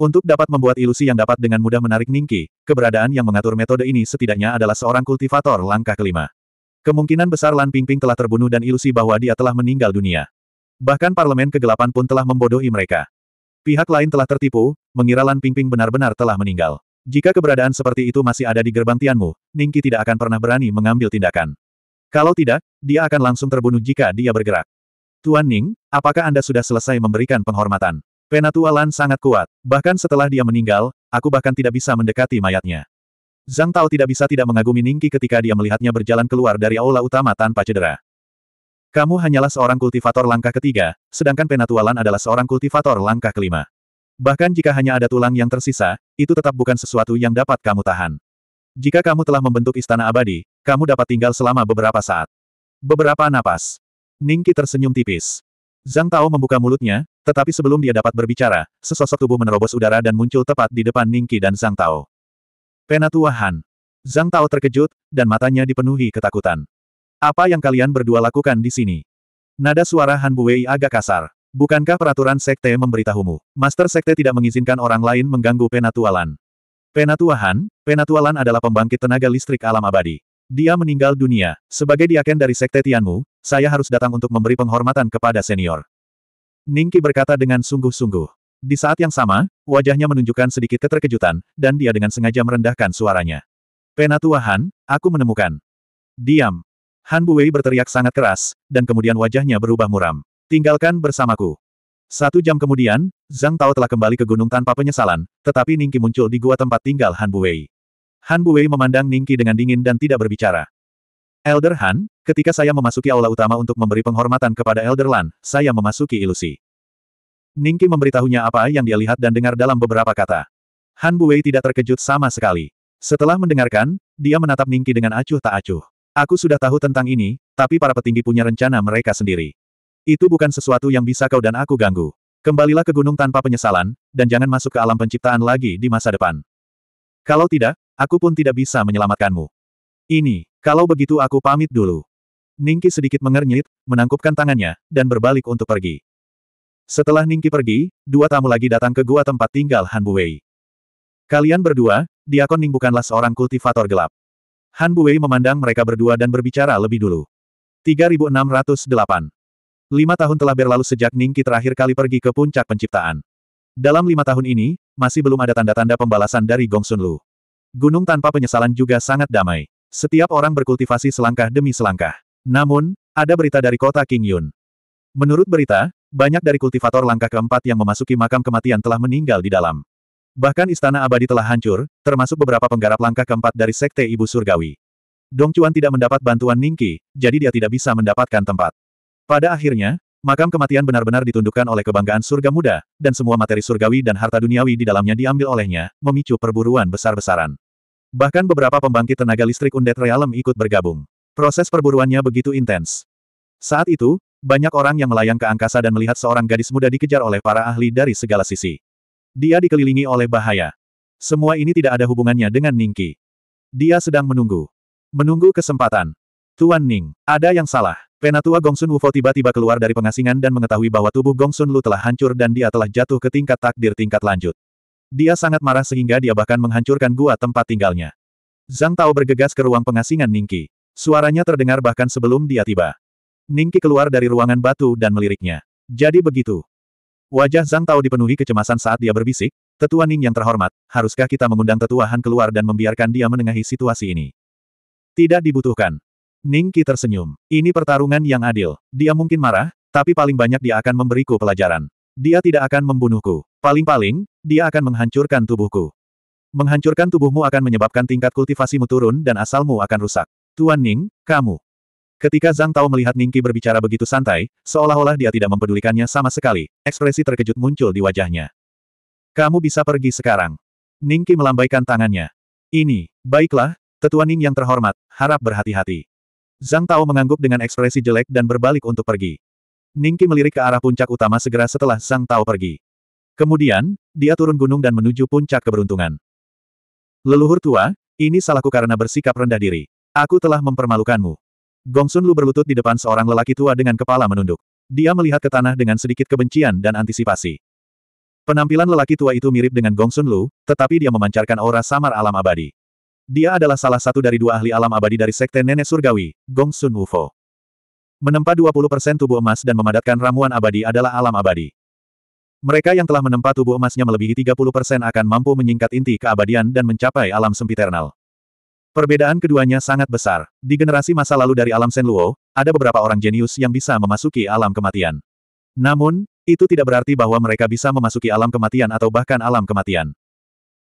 Untuk dapat membuat ilusi yang dapat dengan mudah menarik Ningki, keberadaan yang mengatur metode ini setidaknya adalah seorang kultivator langkah kelima. Kemungkinan besar Lan Pingping telah terbunuh dan ilusi bahwa dia telah meninggal dunia. Bahkan parlemen kegelapan pun telah membodohi mereka. Pihak lain telah tertipu, mengira Lan Pingping benar-benar telah meninggal. Jika keberadaan seperti itu masih ada di gerbang Tianmu, Ningki tidak akan pernah berani mengambil tindakan. Kalau tidak, dia akan langsung terbunuh jika dia bergerak. Tuan Ning, apakah Anda sudah selesai memberikan penghormatan? Penatua Lan sangat kuat, bahkan setelah dia meninggal, aku bahkan tidak bisa mendekati mayatnya. Zhang Tao tidak bisa tidak mengagumi Ningki ketika dia melihatnya berjalan keluar dari aula utama tanpa cedera. Kamu hanyalah seorang kultivator langkah ketiga, sedangkan Penatua adalah seorang kultivator langkah kelima. Bahkan jika hanya ada tulang yang tersisa, itu tetap bukan sesuatu yang dapat kamu tahan. Jika kamu telah membentuk istana abadi, kamu dapat tinggal selama beberapa saat. Beberapa napas. Ningki tersenyum tipis. Zhang Tao membuka mulutnya, tetapi sebelum dia dapat berbicara, sesosok tubuh menerobos udara dan muncul tepat di depan Ningki dan Zhang Tao. Penatua Han. Zhang Tao terkejut, dan matanya dipenuhi ketakutan. Apa yang kalian berdua lakukan di sini? Nada suara Han Buwei agak kasar. Bukankah peraturan sekte memberitahumu? Master sekte tidak mengizinkan orang lain mengganggu penatualan. Penatuahan, penatualan adalah pembangkit tenaga listrik alam abadi. Dia meninggal dunia. Sebagai diaken dari sekte Tianmu, saya harus datang untuk memberi penghormatan kepada senior. Ningki berkata dengan sungguh-sungguh. Di saat yang sama, wajahnya menunjukkan sedikit keterkejutan, dan dia dengan sengaja merendahkan suaranya. Penatuahan, aku menemukan. Diam. Han Buwei berteriak sangat keras, dan kemudian wajahnya berubah muram. Tinggalkan bersamaku. Satu jam kemudian, Zhang Tao telah kembali ke gunung tanpa penyesalan, tetapi Ningki muncul di gua tempat tinggal Han Buwei. Han Buwei memandang Ningki dengan dingin dan tidak berbicara. Elder Han, ketika saya memasuki aula utama untuk memberi penghormatan kepada Elder Lan, saya memasuki ilusi. Ningki memberitahunya apa yang dia lihat dan dengar dalam beberapa kata. Han Buwei tidak terkejut sama sekali. Setelah mendengarkan, dia menatap Ningki dengan acuh tak acuh. Aku sudah tahu tentang ini, tapi para petinggi punya rencana mereka sendiri. Itu bukan sesuatu yang bisa kau dan aku ganggu. Kembalilah ke gunung tanpa penyesalan, dan jangan masuk ke alam penciptaan lagi di masa depan. Kalau tidak, aku pun tidak bisa menyelamatkanmu. Ini, kalau begitu aku pamit dulu. Ningki sedikit mengernyit, menangkupkan tangannya, dan berbalik untuk pergi. Setelah Ningki pergi, dua tamu lagi datang ke gua tempat tinggal Han Buwei. Kalian berdua, Diakon Ning bukanlah seorang kultivator gelap. Han Buwei memandang mereka berdua dan berbicara lebih dulu. 3608 Lima tahun telah berlalu sejak Ningki terakhir kali pergi ke puncak penciptaan. Dalam lima tahun ini, masih belum ada tanda-tanda pembalasan dari Gongsun Lu. Gunung tanpa penyesalan juga sangat damai. Setiap orang berkultivasi selangkah demi selangkah. Namun, ada berita dari kota King Yun. Menurut berita, banyak dari kultivator langkah keempat yang memasuki makam kematian telah meninggal di dalam. Bahkan istana abadi telah hancur, termasuk beberapa penggarap langkah keempat dari sekte Ibu Surgawi. Dong Chuan tidak mendapat bantuan Ningki, jadi dia tidak bisa mendapatkan tempat. Pada akhirnya, makam kematian benar-benar ditundukkan oleh kebanggaan surga muda, dan semua materi surgawi dan harta duniawi di dalamnya diambil olehnya, memicu perburuan besar-besaran. Bahkan beberapa pembangkit tenaga listrik Undead Realm ikut bergabung. Proses perburuannya begitu intens. Saat itu, banyak orang yang melayang ke angkasa dan melihat seorang gadis muda dikejar oleh para ahli dari segala sisi. Dia dikelilingi oleh bahaya. Semua ini tidak ada hubungannya dengan Ningki. Dia sedang menunggu. Menunggu kesempatan. Tuan Ning, ada yang salah. Penatua Gongsun Wufo tiba-tiba keluar dari pengasingan dan mengetahui bahwa tubuh Gongsun Lu telah hancur dan dia telah jatuh ke tingkat takdir tingkat lanjut. Dia sangat marah sehingga dia bahkan menghancurkan gua tempat tinggalnya. Zhang Tao bergegas ke ruang pengasingan Ningki. Suaranya terdengar bahkan sebelum dia tiba. Ningki keluar dari ruangan batu dan meliriknya. Jadi begitu. Wajah Zhang Tao dipenuhi kecemasan saat dia berbisik, Tetua Ning yang terhormat, haruskah kita mengundang Tetua Han keluar dan membiarkan dia menengahi situasi ini? Tidak dibutuhkan. Ning Qi tersenyum. Ini pertarungan yang adil. Dia mungkin marah, tapi paling banyak dia akan memberiku pelajaran. Dia tidak akan membunuhku. Paling-paling, dia akan menghancurkan tubuhku. Menghancurkan tubuhmu akan menyebabkan tingkat kultivasimu turun dan asalmu akan rusak. Tuan Ning, kamu. Ketika Zhang Tao melihat Ningki berbicara begitu santai, seolah-olah dia tidak mempedulikannya sama sekali, ekspresi terkejut muncul di wajahnya. Kamu bisa pergi sekarang. Ningki melambaikan tangannya. Ini, baiklah, Tetua Ning yang terhormat, harap berhati-hati. Zhang Tao mengangguk dengan ekspresi jelek dan berbalik untuk pergi. Ningki melirik ke arah puncak utama segera setelah Zhang Tao pergi. Kemudian, dia turun gunung dan menuju puncak keberuntungan. Leluhur tua, ini salahku karena bersikap rendah diri. Aku telah mempermalukanmu. Gongsun Lu berlutut di depan seorang lelaki tua dengan kepala menunduk. Dia melihat ke tanah dengan sedikit kebencian dan antisipasi. Penampilan lelaki tua itu mirip dengan Gongsun Lu, tetapi dia memancarkan aura samar alam abadi. Dia adalah salah satu dari dua ahli alam abadi dari Sekte Nenek Surgawi, Gong Sun Wufo. Menempa 20% tubuh emas dan memadatkan ramuan abadi adalah alam abadi. Mereka yang telah menempa tubuh emasnya melebihi 30% akan mampu menyingkat inti keabadian dan mencapai alam sempiternal. Perbedaan keduanya sangat besar. Di generasi masa lalu dari alam Sen Luo, ada beberapa orang jenius yang bisa memasuki alam kematian. Namun, itu tidak berarti bahwa mereka bisa memasuki alam kematian atau bahkan alam kematian.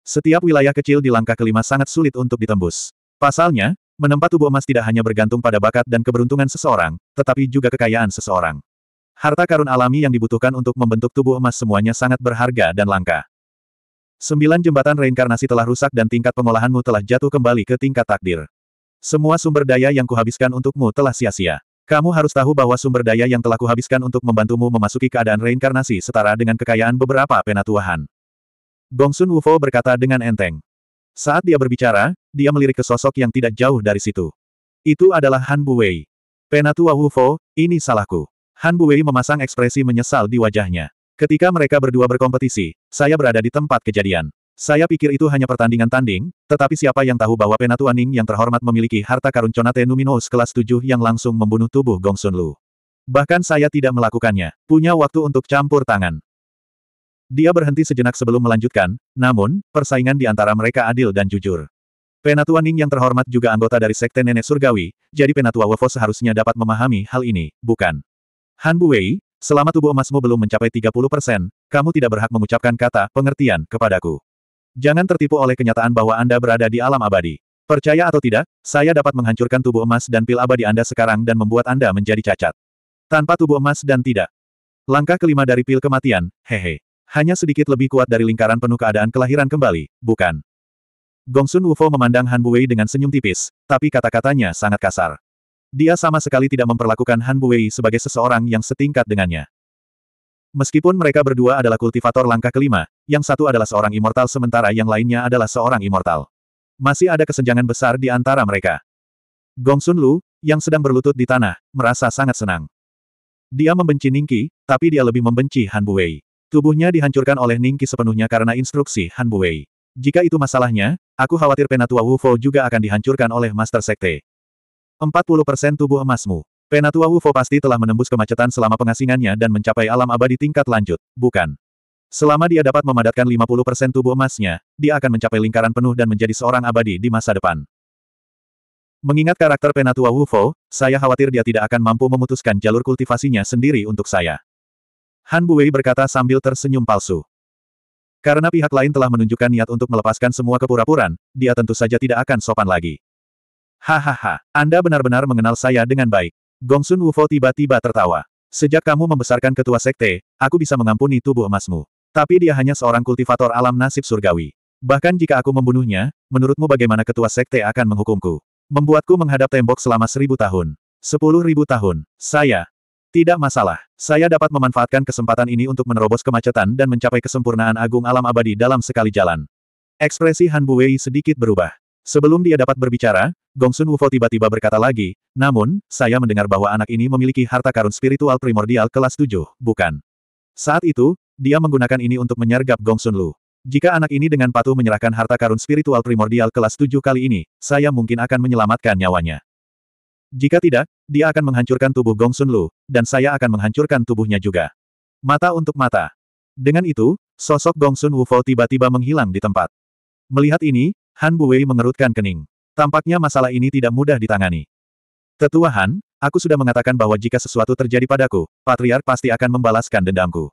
Setiap wilayah kecil di langkah kelima sangat sulit untuk ditembus. Pasalnya, menempat tubuh emas tidak hanya bergantung pada bakat dan keberuntungan seseorang, tetapi juga kekayaan seseorang. Harta karun alami yang dibutuhkan untuk membentuk tubuh emas semuanya sangat berharga dan langka. Sembilan jembatan reinkarnasi telah rusak dan tingkat pengolahanmu telah jatuh kembali ke tingkat takdir. Semua sumber daya yang kuhabiskan untukmu telah sia-sia. Kamu harus tahu bahwa sumber daya yang telah kuhabiskan untuk membantumu memasuki keadaan reinkarnasi setara dengan kekayaan beberapa penatua Gongsun Wufo berkata dengan enteng. Saat dia berbicara, dia melirik ke sosok yang tidak jauh dari situ. Itu adalah Han Buwei. Penatua Wufo, ini salahku. Han Buwei memasang ekspresi menyesal di wajahnya. Ketika mereka berdua berkompetisi, saya berada di tempat kejadian. Saya pikir itu hanya pertandingan tanding, tetapi siapa yang tahu bahwa Penatua Ning yang terhormat memiliki harta karun Conate Numinous kelas 7 yang langsung membunuh tubuh Gongsun Lu. Bahkan saya tidak melakukannya, punya waktu untuk campur tangan. Dia berhenti sejenak sebelum melanjutkan, namun, persaingan di antara mereka adil dan jujur. Penatua Ning yang terhormat juga anggota dari Sekte Nenek Surgawi, jadi Penatua Wefo seharusnya dapat memahami hal ini, bukan? Han Buwei, selama tubuh emasmu belum mencapai 30 persen, kamu tidak berhak mengucapkan kata pengertian kepadaku. Jangan tertipu oleh kenyataan bahwa Anda berada di alam abadi. Percaya atau tidak, saya dapat menghancurkan tubuh emas dan pil abadi Anda sekarang dan membuat Anda menjadi cacat. Tanpa tubuh emas dan tidak. Langkah kelima dari pil kematian, hehe. Hanya sedikit lebih kuat dari lingkaran penuh keadaan kelahiran kembali, bukan? Gongsun Wufo memandang Han Buwei dengan senyum tipis, tapi kata-katanya sangat kasar. Dia sama sekali tidak memperlakukan Han Buwei sebagai seseorang yang setingkat dengannya. Meskipun mereka berdua adalah kultivator langkah kelima, yang satu adalah seorang immortal sementara yang lainnya adalah seorang immortal. Masih ada kesenjangan besar di antara mereka. Gongsun Lu, yang sedang berlutut di tanah, merasa sangat senang. Dia membenci Ningki, tapi dia lebih membenci Han Buwei. Tubuhnya dihancurkan oleh Ningki sepenuhnya karena instruksi Han Buwei. Jika itu masalahnya, aku khawatir Penatua Wufo juga akan dihancurkan oleh Master Sekte. 40% tubuh emasmu. Penatua Wufo pasti telah menembus kemacetan selama pengasingannya dan mencapai alam abadi tingkat lanjut, bukan? Selama dia dapat memadatkan 50% tubuh emasnya, dia akan mencapai lingkaran penuh dan menjadi seorang abadi di masa depan. Mengingat karakter Penatua Wufo, saya khawatir dia tidak akan mampu memutuskan jalur kultivasinya sendiri untuk saya. Han Buwei berkata sambil tersenyum palsu. Karena pihak lain telah menunjukkan niat untuk melepaskan semua kepura-puran, dia tentu saja tidak akan sopan lagi. Hahaha, Anda benar-benar mengenal saya dengan baik. Gong Sun Wufo tiba-tiba tertawa. Sejak kamu membesarkan ketua sekte, aku bisa mengampuni tubuh emasmu. Tapi dia hanya seorang kultivator alam nasib surgawi. Bahkan jika aku membunuhnya, menurutmu bagaimana ketua sekte akan menghukumku? Membuatku menghadap tembok selama seribu tahun. Sepuluh ribu tahun. Saya, tidak masalah, saya dapat memanfaatkan kesempatan ini untuk menerobos kemacetan dan mencapai kesempurnaan agung alam abadi dalam sekali jalan. Ekspresi Han Buwei sedikit berubah. Sebelum dia dapat berbicara, Gongsun Wufo tiba-tiba berkata lagi, namun, saya mendengar bahwa anak ini memiliki harta karun spiritual primordial kelas 7, bukan? Saat itu, dia menggunakan ini untuk menyergap Gongsun Lu. Jika anak ini dengan patuh menyerahkan harta karun spiritual primordial kelas 7 kali ini, saya mungkin akan menyelamatkan nyawanya. Jika tidak, dia akan menghancurkan tubuh Gong Sun Lu, dan saya akan menghancurkan tubuhnya juga. Mata untuk mata. Dengan itu, sosok Gong Sun Wufo tiba-tiba menghilang di tempat. Melihat ini, Han Buwei mengerutkan kening. Tampaknya masalah ini tidak mudah ditangani. Tetua Han, aku sudah mengatakan bahwa jika sesuatu terjadi padaku, Patriark pasti akan membalaskan dendamku.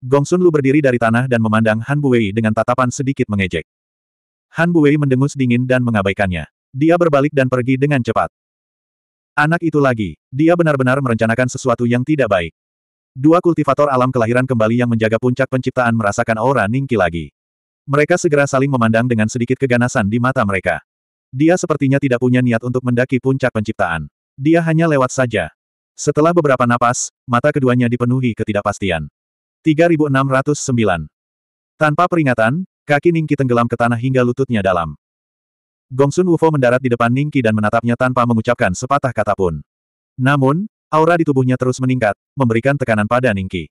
Gong Sun Lu berdiri dari tanah dan memandang Han Buwei dengan tatapan sedikit mengejek. Han Buwei mendengus dingin dan mengabaikannya. Dia berbalik dan pergi dengan cepat. Anak itu lagi, dia benar-benar merencanakan sesuatu yang tidak baik. Dua kultivator alam kelahiran kembali yang menjaga puncak penciptaan merasakan aura Ningki lagi. Mereka segera saling memandang dengan sedikit keganasan di mata mereka. Dia sepertinya tidak punya niat untuk mendaki puncak penciptaan. Dia hanya lewat saja. Setelah beberapa napas, mata keduanya dipenuhi ketidakpastian. 3609 Tanpa peringatan, kaki Ningki tenggelam ke tanah hingga lututnya dalam. Gongsun UFO mendarat di depan Ningki dan menatapnya tanpa mengucapkan sepatah kata pun. Namun, aura di tubuhnya terus meningkat, memberikan tekanan pada Ningki.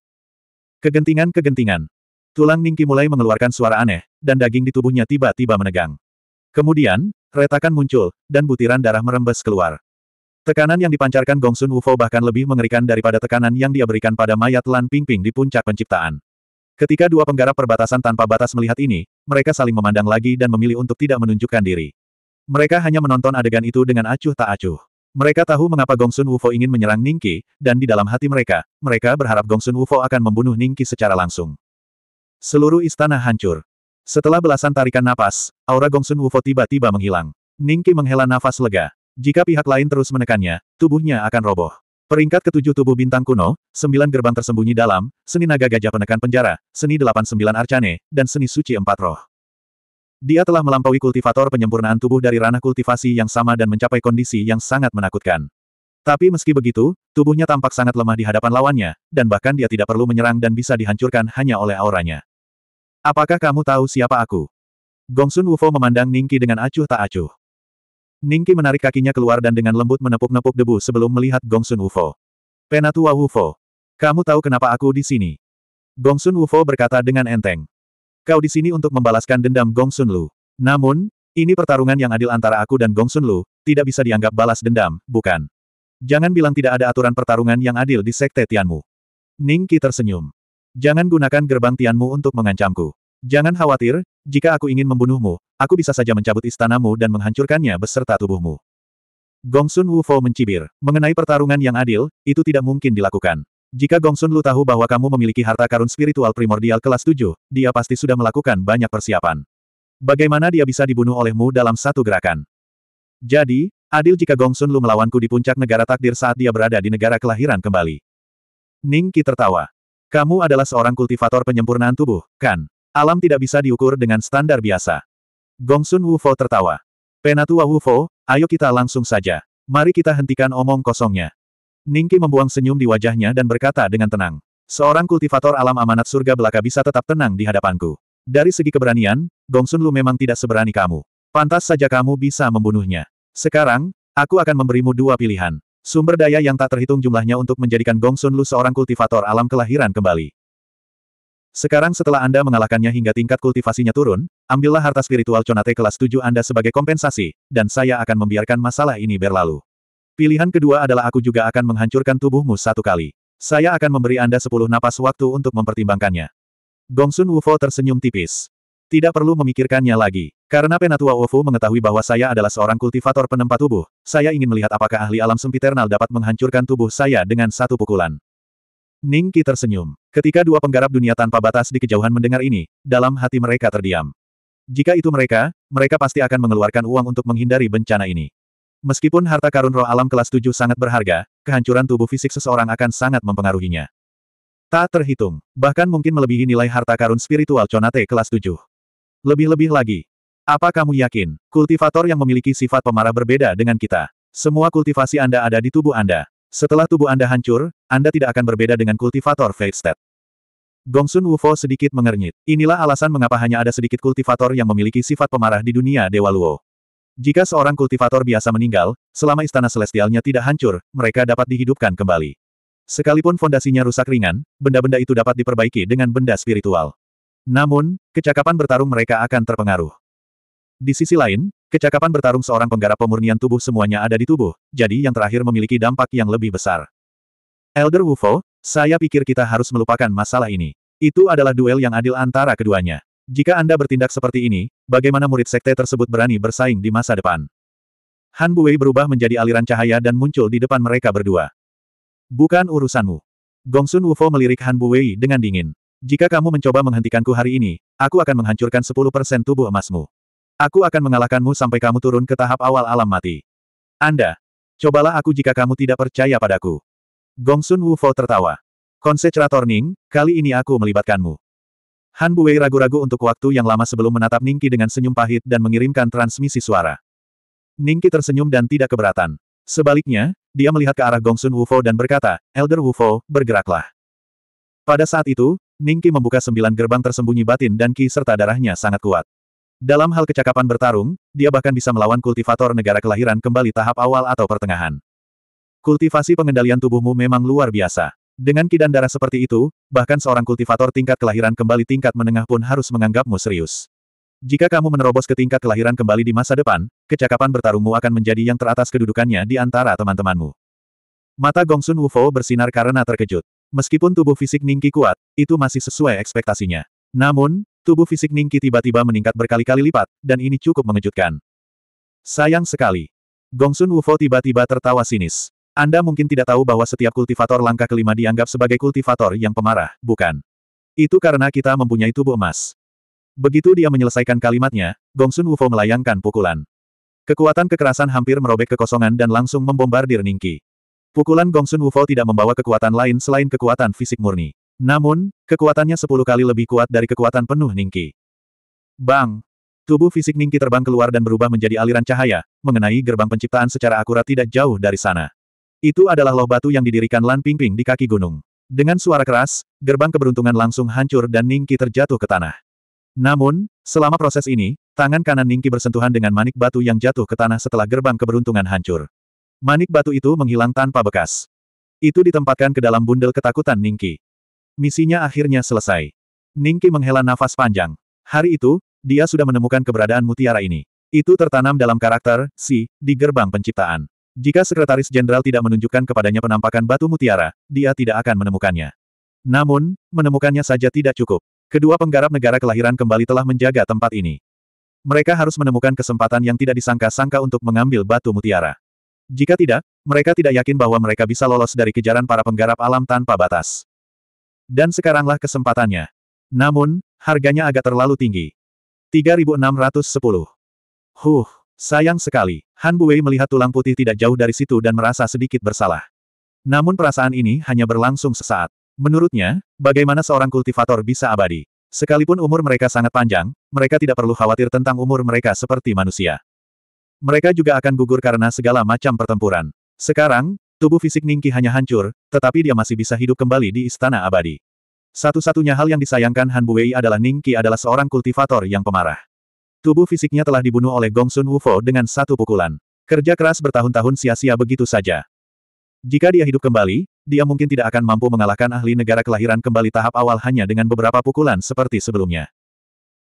Kegentingan-kegentingan. Tulang Ningki mulai mengeluarkan suara aneh, dan daging di tubuhnya tiba-tiba menegang. Kemudian, retakan muncul, dan butiran darah merembes keluar. Tekanan yang dipancarkan Gongsun UFO bahkan lebih mengerikan daripada tekanan yang dia berikan pada mayat Lan Pingping di puncak penciptaan. Ketika dua penggarap perbatasan tanpa batas melihat ini, mereka saling memandang lagi dan memilih untuk tidak menunjukkan diri. Mereka hanya menonton adegan itu dengan acuh tak acuh. Mereka tahu mengapa Gongsun Wufo ingin menyerang Ningki, dan di dalam hati mereka, mereka berharap Gongsun Wufo akan membunuh Ningki secara langsung. Seluruh istana hancur. Setelah belasan tarikan napas, aura Gongsun Wufo tiba-tiba menghilang. Ningki menghela nafas lega. Jika pihak lain terus menekannya, tubuhnya akan roboh. Peringkat ketujuh tubuh bintang kuno, sembilan gerbang tersembunyi dalam, seni naga gajah penekan penjara, seni delapan sembilan arcane, dan seni suci empat roh. Dia telah melampaui kultivator penyempurnaan tubuh dari ranah kultivasi yang sama dan mencapai kondisi yang sangat menakutkan. Tapi meski begitu, tubuhnya tampak sangat lemah di hadapan lawannya, dan bahkan dia tidak perlu menyerang dan bisa dihancurkan hanya oleh auranya. Apakah kamu tahu siapa aku? Gongsun Wufo memandang Ningki dengan acuh tak acuh. Ningki menarik kakinya keluar dan dengan lembut menepuk-nepuk debu sebelum melihat Gongsun Wufo. Penatua Wufo. Kamu tahu kenapa aku di sini? Gongsun Wufo berkata dengan enteng. Kau di sini untuk membalaskan dendam Gong Sun Lu. Namun, ini pertarungan yang adil antara aku dan Gong Sun Lu, tidak bisa dianggap balas dendam, bukan? Jangan bilang tidak ada aturan pertarungan yang adil di Sekte Tianmu. Ning Qi tersenyum. Jangan gunakan gerbang Tianmu untuk mengancamku. Jangan khawatir, jika aku ingin membunuhmu, aku bisa saja mencabut istanamu dan menghancurkannya beserta tubuhmu. Gongsun Wufo mencibir, mengenai pertarungan yang adil, itu tidak mungkin dilakukan. Jika Gongsun Lu tahu bahwa kamu memiliki harta karun spiritual primordial kelas 7, dia pasti sudah melakukan banyak persiapan. Bagaimana dia bisa dibunuh olehmu dalam satu gerakan? Jadi, adil jika Gongsun Lu melawanku di puncak negara takdir saat dia berada di negara kelahiran kembali. Ning Qi tertawa. Kamu adalah seorang kultivator penyempurnaan tubuh, kan? Alam tidak bisa diukur dengan standar biasa. Gongsun Wufo tertawa. Penatua Wufo, ayo kita langsung saja. Mari kita hentikan omong kosongnya. Ningki membuang senyum di wajahnya dan berkata dengan tenang. Seorang kultivator alam amanat surga belaka bisa tetap tenang di hadapanku. Dari segi keberanian, Gongsun Lu memang tidak seberani kamu. Pantas saja kamu bisa membunuhnya. Sekarang, aku akan memberimu dua pilihan. Sumber daya yang tak terhitung jumlahnya untuk menjadikan Gongsun Lu seorang kultivator alam kelahiran kembali. Sekarang setelah Anda mengalahkannya hingga tingkat kultivasinya turun, ambillah harta spiritual Conate kelas 7 Anda sebagai kompensasi, dan saya akan membiarkan masalah ini berlalu. Pilihan kedua adalah aku juga akan menghancurkan tubuhmu satu kali. Saya akan memberi Anda sepuluh napas waktu untuk mempertimbangkannya. Gongsun Wufo tersenyum tipis. Tidak perlu memikirkannya lagi. Karena Penatua Wufo mengetahui bahwa saya adalah seorang kultivator penempat tubuh, saya ingin melihat apakah ahli alam sempiternal dapat menghancurkan tubuh saya dengan satu pukulan. Ning Qi tersenyum. Ketika dua penggarap dunia tanpa batas di kejauhan mendengar ini, dalam hati mereka terdiam. Jika itu mereka, mereka pasti akan mengeluarkan uang untuk menghindari bencana ini. Meskipun harta karun roh alam kelas 7 sangat berharga, kehancuran tubuh fisik seseorang akan sangat mempengaruhinya. Tak terhitung, bahkan mungkin melebihi nilai harta karun spiritual Conate kelas 7. Lebih-lebih lagi. Apa kamu yakin, kultivator yang memiliki sifat pemarah berbeda dengan kita? Semua kultivasi Anda ada di tubuh Anda. Setelah tubuh Anda hancur, Anda tidak akan berbeda dengan kultivator Fate Sun Wufo sedikit mengernyit. Inilah alasan mengapa hanya ada sedikit kultivator yang memiliki sifat pemarah di dunia Dewa Luo. Jika seorang kultivator biasa meninggal, selama istana celestialnya tidak hancur, mereka dapat dihidupkan kembali. Sekalipun fondasinya rusak ringan, benda-benda itu dapat diperbaiki dengan benda spiritual. Namun, kecakapan bertarung mereka akan terpengaruh. Di sisi lain, kecakapan bertarung seorang penggarap pemurnian tubuh semuanya ada di tubuh, jadi yang terakhir memiliki dampak yang lebih besar. Elder Wufo, saya pikir kita harus melupakan masalah ini. Itu adalah duel yang adil antara keduanya. Jika Anda bertindak seperti ini, bagaimana murid sekte tersebut berani bersaing di masa depan? Han Buwei berubah menjadi aliran cahaya dan muncul di depan mereka berdua. Bukan urusanmu. Gongsun Wufo melirik Han Buwei dengan dingin. Jika kamu mencoba menghentikanku hari ini, aku akan menghancurkan 10% tubuh emasmu. Aku akan mengalahkanmu sampai kamu turun ke tahap awal alam mati. Anda, cobalah aku jika kamu tidak percaya padaku. Gongsun Wufo tertawa. Konsecrator Ning, kali ini aku melibatkanmu. Han Buwei ragu-ragu untuk waktu yang lama sebelum menatap Ningki dengan senyum pahit dan mengirimkan transmisi suara. Ningki tersenyum dan tidak keberatan. Sebaliknya, dia melihat ke arah Gongsun Wufo dan berkata, Elder Wufo, bergeraklah. Pada saat itu, Ningki membuka sembilan gerbang tersembunyi batin dan ki serta darahnya sangat kuat. Dalam hal kecakapan bertarung, dia bahkan bisa melawan kultivator negara kelahiran kembali tahap awal atau pertengahan. Kultivasi pengendalian tubuhmu memang luar biasa. Dengan kidan darah seperti itu, bahkan seorang kultivator tingkat kelahiran kembali tingkat menengah pun harus menganggapmu serius. Jika kamu menerobos ke tingkat kelahiran kembali di masa depan, kecakapan bertarungmu akan menjadi yang teratas kedudukannya di antara teman-temanmu. Mata Gongsun Wufo bersinar karena terkejut. Meskipun tubuh fisik Ningki kuat, itu masih sesuai ekspektasinya. Namun, tubuh fisik Ningki tiba-tiba meningkat berkali-kali lipat, dan ini cukup mengejutkan. Sayang sekali. Gongsun Wufo tiba-tiba tertawa sinis. Anda mungkin tidak tahu bahwa setiap kultivator langkah kelima dianggap sebagai kultivator yang pemarah, bukan? Itu karena kita mempunyai tubuh emas. Begitu dia menyelesaikan kalimatnya, Gongsun Wufo melayangkan pukulan. Kekuatan kekerasan hampir merobek kekosongan dan langsung membombardir Ningki. Pukulan Gongsun Wufo tidak membawa kekuatan lain selain kekuatan fisik murni. Namun, kekuatannya sepuluh kali lebih kuat dari kekuatan penuh Ningki. Bang! Tubuh fisik Ningki terbang keluar dan berubah menjadi aliran cahaya, mengenai gerbang penciptaan secara akurat tidak jauh dari sana. Itu adalah loh batu yang didirikan Lan Pingping di kaki gunung. Dengan suara keras, gerbang keberuntungan langsung hancur dan Ningki terjatuh ke tanah. Namun, selama proses ini, tangan kanan Ningki bersentuhan dengan manik batu yang jatuh ke tanah setelah gerbang keberuntungan hancur. Manik batu itu menghilang tanpa bekas. Itu ditempatkan ke dalam bundel ketakutan Ningki. Misinya akhirnya selesai. Ningki menghela nafas panjang. Hari itu, dia sudah menemukan keberadaan mutiara ini. Itu tertanam dalam karakter, si, di gerbang penciptaan. Jika Sekretaris Jenderal tidak menunjukkan kepadanya penampakan batu mutiara, dia tidak akan menemukannya. Namun, menemukannya saja tidak cukup. Kedua penggarap negara kelahiran kembali telah menjaga tempat ini. Mereka harus menemukan kesempatan yang tidak disangka-sangka untuk mengambil batu mutiara. Jika tidak, mereka tidak yakin bahwa mereka bisa lolos dari kejaran para penggarap alam tanpa batas. Dan sekaranglah kesempatannya. Namun, harganya agak terlalu tinggi. 3610. Huh. Sayang sekali, Han Buwei melihat tulang putih tidak jauh dari situ dan merasa sedikit bersalah. Namun perasaan ini hanya berlangsung sesaat. Menurutnya, bagaimana seorang kultivator bisa abadi? Sekalipun umur mereka sangat panjang, mereka tidak perlu khawatir tentang umur mereka seperti manusia. Mereka juga akan gugur karena segala macam pertempuran. Sekarang, tubuh fisik Ningki hanya hancur, tetapi dia masih bisa hidup kembali di istana abadi. Satu-satunya hal yang disayangkan Han Buwei adalah Ningki adalah seorang kultivator yang pemarah. Tubuh fisiknya telah dibunuh oleh Gongsun Wufo dengan satu pukulan. Kerja keras bertahun-tahun sia-sia begitu saja. Jika dia hidup kembali, dia mungkin tidak akan mampu mengalahkan ahli negara kelahiran kembali tahap awal hanya dengan beberapa pukulan seperti sebelumnya.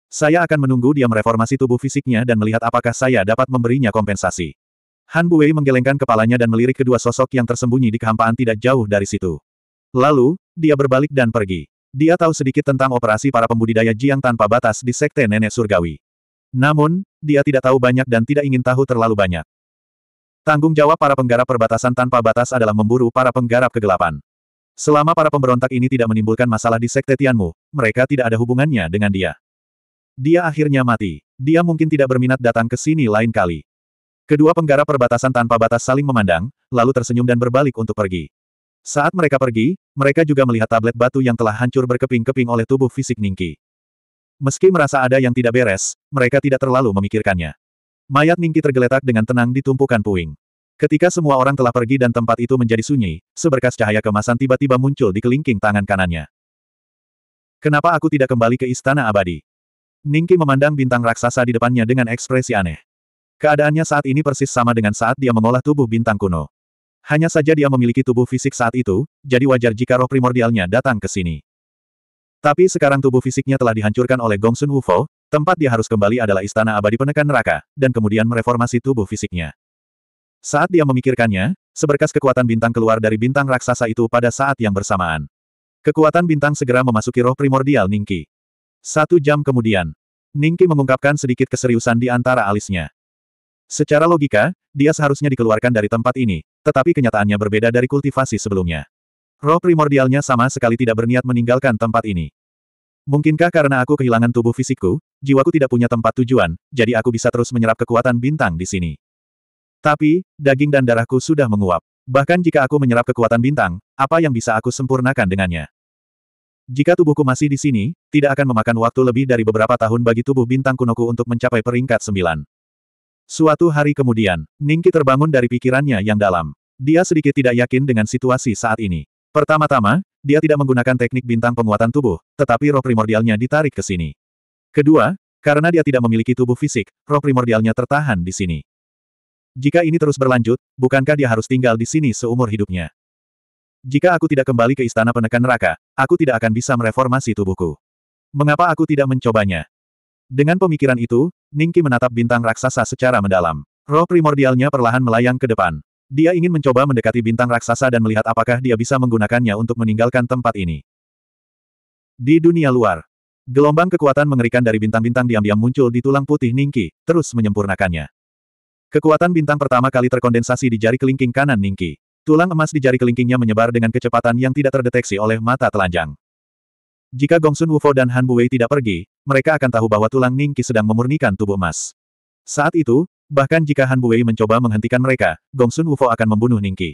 Saya akan menunggu dia mereformasi tubuh fisiknya dan melihat apakah saya dapat memberinya kompensasi. Han Buwei menggelengkan kepalanya dan melirik kedua sosok yang tersembunyi di kehampaan tidak jauh dari situ. Lalu, dia berbalik dan pergi. Dia tahu sedikit tentang operasi para pembudidaya Jiang tanpa batas di Sekte Nenek Surgawi. Namun, dia tidak tahu banyak dan tidak ingin tahu terlalu banyak. Tanggung jawab para penggarap perbatasan tanpa batas adalah memburu para penggarap kegelapan. Selama para pemberontak ini tidak menimbulkan masalah di sekte Tianmu, mereka tidak ada hubungannya dengan dia. Dia akhirnya mati. Dia mungkin tidak berminat datang ke sini lain kali. Kedua penggarap perbatasan tanpa batas saling memandang, lalu tersenyum dan berbalik untuk pergi. Saat mereka pergi, mereka juga melihat tablet batu yang telah hancur berkeping-keping oleh tubuh fisik Ningki. Meski merasa ada yang tidak beres, mereka tidak terlalu memikirkannya. Mayat Ningki tergeletak dengan tenang di tumpukan puing. Ketika semua orang telah pergi dan tempat itu menjadi sunyi, seberkas cahaya kemasan tiba-tiba muncul di kelingking tangan kanannya. Kenapa aku tidak kembali ke istana abadi? Ningki memandang bintang raksasa di depannya dengan ekspresi aneh. Keadaannya saat ini persis sama dengan saat dia mengolah tubuh bintang kuno. Hanya saja dia memiliki tubuh fisik saat itu, jadi wajar jika roh primordialnya datang ke sini. Tapi sekarang tubuh fisiknya telah dihancurkan oleh Gongsun Wufo, tempat dia harus kembali adalah istana abadi penekan neraka, dan kemudian mereformasi tubuh fisiknya. Saat dia memikirkannya, seberkas kekuatan bintang keluar dari bintang raksasa itu pada saat yang bersamaan. Kekuatan bintang segera memasuki roh primordial Ningki. Satu jam kemudian, Ningki mengungkapkan sedikit keseriusan di antara alisnya. Secara logika, dia seharusnya dikeluarkan dari tempat ini, tetapi kenyataannya berbeda dari kultivasi sebelumnya. Roh primordialnya sama sekali tidak berniat meninggalkan tempat ini. Mungkinkah karena aku kehilangan tubuh fisikku, jiwaku tidak punya tempat tujuan, jadi aku bisa terus menyerap kekuatan bintang di sini. Tapi, daging dan darahku sudah menguap. Bahkan jika aku menyerap kekuatan bintang, apa yang bisa aku sempurnakan dengannya? Jika tubuhku masih di sini, tidak akan memakan waktu lebih dari beberapa tahun bagi tubuh bintang kunoku untuk mencapai peringkat sembilan. Suatu hari kemudian, Ningki terbangun dari pikirannya yang dalam. Dia sedikit tidak yakin dengan situasi saat ini. Pertama-tama, dia tidak menggunakan teknik bintang penguatan tubuh, tetapi roh primordialnya ditarik ke sini. Kedua, karena dia tidak memiliki tubuh fisik, roh primordialnya tertahan di sini. Jika ini terus berlanjut, bukankah dia harus tinggal di sini seumur hidupnya? Jika aku tidak kembali ke istana penekan neraka, aku tidak akan bisa mereformasi tubuhku. Mengapa aku tidak mencobanya? Dengan pemikiran itu, Ningki menatap bintang raksasa secara mendalam. Roh primordialnya perlahan melayang ke depan. Dia ingin mencoba mendekati bintang raksasa dan melihat apakah dia bisa menggunakannya untuk meninggalkan tempat ini. Di dunia luar, gelombang kekuatan mengerikan dari bintang-bintang diam-diam muncul di tulang putih Ningki, terus menyempurnakannya. Kekuatan bintang pertama kali terkondensasi di jari kelingking kanan Ningki. Tulang emas di jari kelingkingnya menyebar dengan kecepatan yang tidak terdeteksi oleh mata telanjang. Jika Gongsun Wufo dan Han Buwei tidak pergi, mereka akan tahu bahwa tulang Ningki sedang memurnikan tubuh emas. Saat itu, Bahkan jika Han Buwei mencoba menghentikan mereka, Gongsun Wufo akan membunuh Ningki.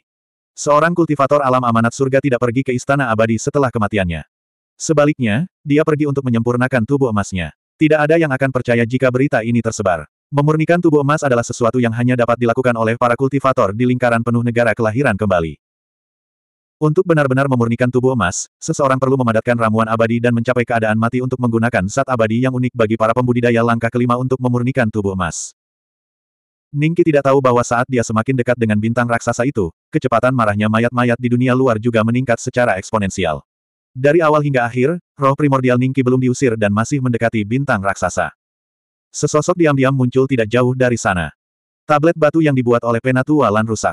Seorang kultivator alam amanat surga tidak pergi ke istana abadi setelah kematiannya. Sebaliknya, dia pergi untuk menyempurnakan tubuh emasnya. Tidak ada yang akan percaya jika berita ini tersebar. Memurnikan tubuh emas adalah sesuatu yang hanya dapat dilakukan oleh para kultivator di lingkaran penuh negara kelahiran kembali. Untuk benar-benar memurnikan tubuh emas, seseorang perlu memadatkan ramuan abadi dan mencapai keadaan mati untuk menggunakan zat abadi yang unik bagi para pembudidaya langkah kelima untuk memurnikan tubuh emas. Ningki tidak tahu bahwa saat dia semakin dekat dengan bintang raksasa itu, kecepatan marahnya mayat-mayat di dunia luar juga meningkat secara eksponensial. Dari awal hingga akhir, roh primordial Ningki belum diusir dan masih mendekati bintang raksasa. Sesosok diam-diam muncul tidak jauh dari sana. Tablet batu yang dibuat oleh Penatua Lan rusak.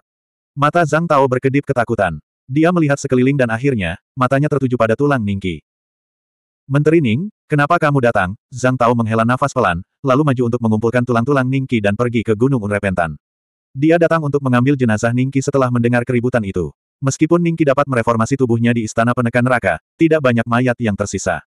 Mata Zhang Tao berkedip ketakutan. Dia melihat sekeliling dan akhirnya, matanya tertuju pada tulang Ningki. Menteri Ning, Kenapa kamu datang? Zhang Tao menghela nafas pelan, lalu maju untuk mengumpulkan tulang-tulang Ningki dan pergi ke Gunung Unrepentan. Dia datang untuk mengambil jenazah Ningki setelah mendengar keributan itu. Meskipun Ningki dapat mereformasi tubuhnya di Istana Penekan Neraka, tidak banyak mayat yang tersisa.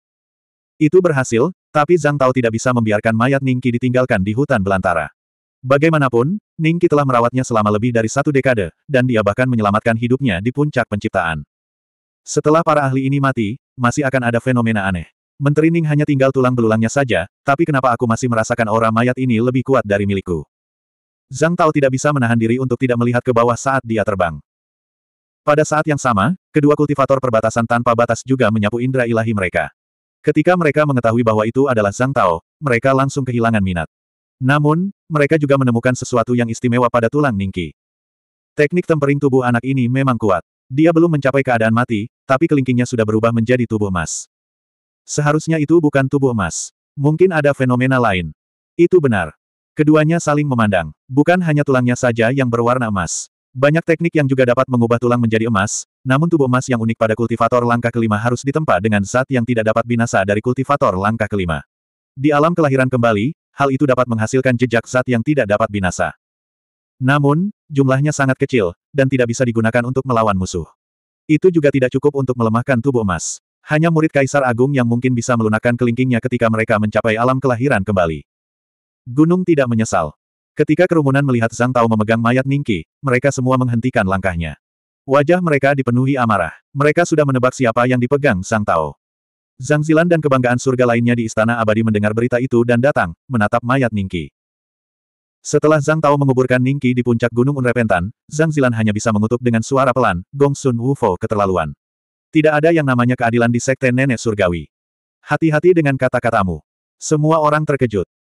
Itu berhasil, tapi Zhang Tao tidak bisa membiarkan mayat Ningki ditinggalkan di hutan belantara. Bagaimanapun, Ningki telah merawatnya selama lebih dari satu dekade, dan dia bahkan menyelamatkan hidupnya di puncak penciptaan. Setelah para ahli ini mati, masih akan ada fenomena aneh. Menteri Ning hanya tinggal tulang belulangnya saja, tapi kenapa aku masih merasakan aura mayat ini lebih kuat dari milikku? Zhang Tao tidak bisa menahan diri untuk tidak melihat ke bawah saat dia terbang. Pada saat yang sama, kedua kultivator perbatasan tanpa batas juga menyapu indera ilahi mereka. Ketika mereka mengetahui bahwa itu adalah Zhang Tao, mereka langsung kehilangan minat. Namun, mereka juga menemukan sesuatu yang istimewa pada tulang Ningki. Teknik tempering tubuh anak ini memang kuat. Dia belum mencapai keadaan mati, tapi kelingkingnya sudah berubah menjadi tubuh emas. Seharusnya itu bukan tubuh emas. Mungkin ada fenomena lain. Itu benar. Keduanya saling memandang. Bukan hanya tulangnya saja yang berwarna emas. Banyak teknik yang juga dapat mengubah tulang menjadi emas, namun tubuh emas yang unik pada kultivator langkah kelima harus ditempa dengan zat yang tidak dapat binasa dari kultivator langkah kelima. Di alam kelahiran kembali, hal itu dapat menghasilkan jejak zat yang tidak dapat binasa. Namun, jumlahnya sangat kecil, dan tidak bisa digunakan untuk melawan musuh. Itu juga tidak cukup untuk melemahkan tubuh emas. Hanya murid Kaisar Agung yang mungkin bisa melunakkan kelingkingnya ketika mereka mencapai alam kelahiran kembali. Gunung tidak menyesal. Ketika kerumunan melihat Zhang Tao memegang mayat Ningki, mereka semua menghentikan langkahnya. Wajah mereka dipenuhi amarah. Mereka sudah menebak siapa yang dipegang Zhang Tao. Zhang Zilan dan kebanggaan surga lainnya di Istana Abadi mendengar berita itu dan datang, menatap mayat Ningki. Setelah Zhang Tao menguburkan Ningki di puncak Gunung Unrepentan, Zhang Zilan hanya bisa mengutuk dengan suara pelan, Gong Sun Wufo keterlaluan. Tidak ada yang namanya keadilan di Sekte Nenek Surgawi. Hati-hati dengan kata-katamu. Semua orang terkejut.